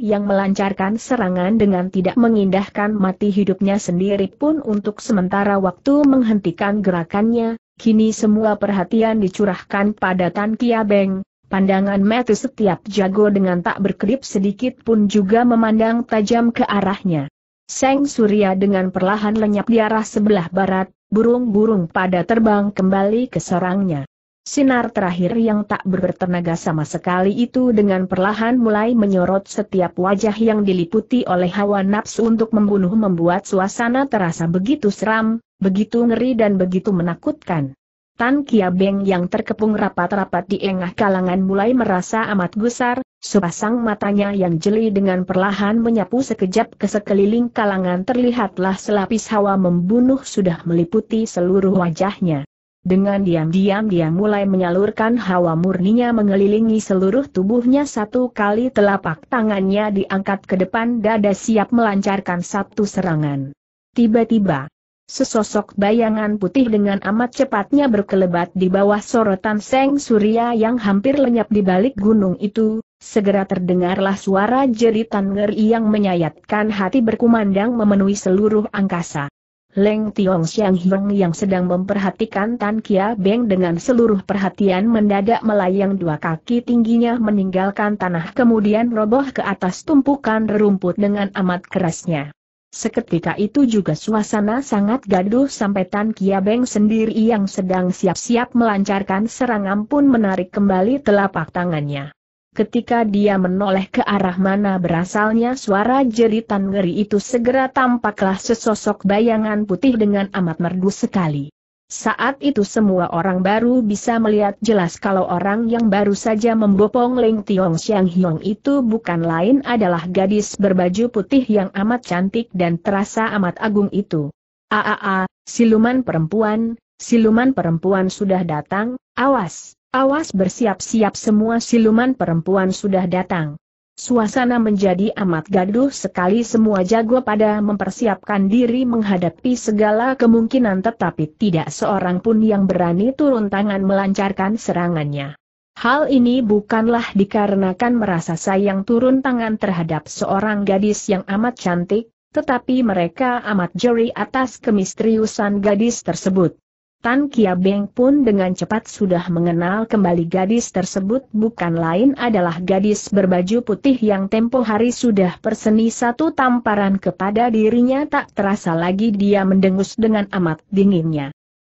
yang melancarkan serangan dengan tidak mengindahkan mati hidupnya sendiri pun untuk sementara waktu menghentikan gerakannya, kini semua perhatian dicurahkan pada Tan Kia Beng, Pandangan mata setiap jago dengan tak berkedip sedikit pun juga memandang tajam ke arahnya. Seng Surya dengan perlahan lenyap di arah sebelah barat, burung-burung pada terbang kembali ke sarangnya. Sinar terakhir yang tak bertenaga sama sekali itu dengan perlahan mulai menyorot setiap wajah yang diliputi oleh hawa nafsu untuk membunuh membuat suasana terasa begitu seram, begitu ngeri dan begitu menakutkan. Tan Kia Beng yang terkepung rapat-rapat di engah kalangan mulai merasa amat gusar, sepasang matanya yang jeli dengan perlahan menyapu sekejap ke sekeliling kalangan terlihatlah selapis hawa membunuh sudah meliputi seluruh wajahnya. Dengan diam-diam dia mulai menyalurkan hawa murninya mengelilingi seluruh tubuhnya satu kali telapak tangannya diangkat ke depan dada siap melancarkan satu serangan. Tiba-tiba, Sesosok bayangan putih dengan amat cepatnya berkelebat di bawah sorotan Seng Surya yang hampir lenyap di balik gunung itu, segera terdengarlah suara jeritan ngeri yang menyayatkan hati berkumandang memenuhi seluruh angkasa. Leng Tiong Xiang Hiong yang sedang memperhatikan Tan Kia Beng dengan seluruh perhatian mendadak melayang dua kaki tingginya meninggalkan tanah kemudian roboh ke atas tumpukan rumput dengan amat kerasnya. Seketika itu juga suasana sangat gaduh sampai Tan Beng sendiri yang sedang siap-siap melancarkan serangan pun menarik kembali telapak tangannya. Ketika dia menoleh ke arah mana berasalnya suara jeritan ngeri itu segera tampaklah sesosok bayangan putih dengan amat merdu sekali. Saat itu semua orang baru bisa melihat jelas kalau orang yang baru saja membopong Ling Tiong Xiang Hiong itu bukan lain adalah gadis berbaju putih yang amat cantik dan terasa amat agung itu. Aaa, siluman perempuan, siluman perempuan sudah datang, awas, awas bersiap-siap semua siluman perempuan sudah datang. Suasana menjadi amat gaduh sekali semua jago pada mempersiapkan diri menghadapi segala kemungkinan tetapi tidak seorang pun yang berani turun tangan melancarkan serangannya. Hal ini bukanlah dikarenakan merasa sayang turun tangan terhadap seorang gadis yang amat cantik, tetapi mereka amat jeri atas kemisteriusan gadis tersebut. Tan Kia Beng pun dengan cepat sudah mengenal kembali gadis tersebut bukan lain adalah gadis berbaju putih yang tempo hari sudah perseni satu tamparan kepada dirinya tak terasa lagi dia mendengus dengan amat dinginnya.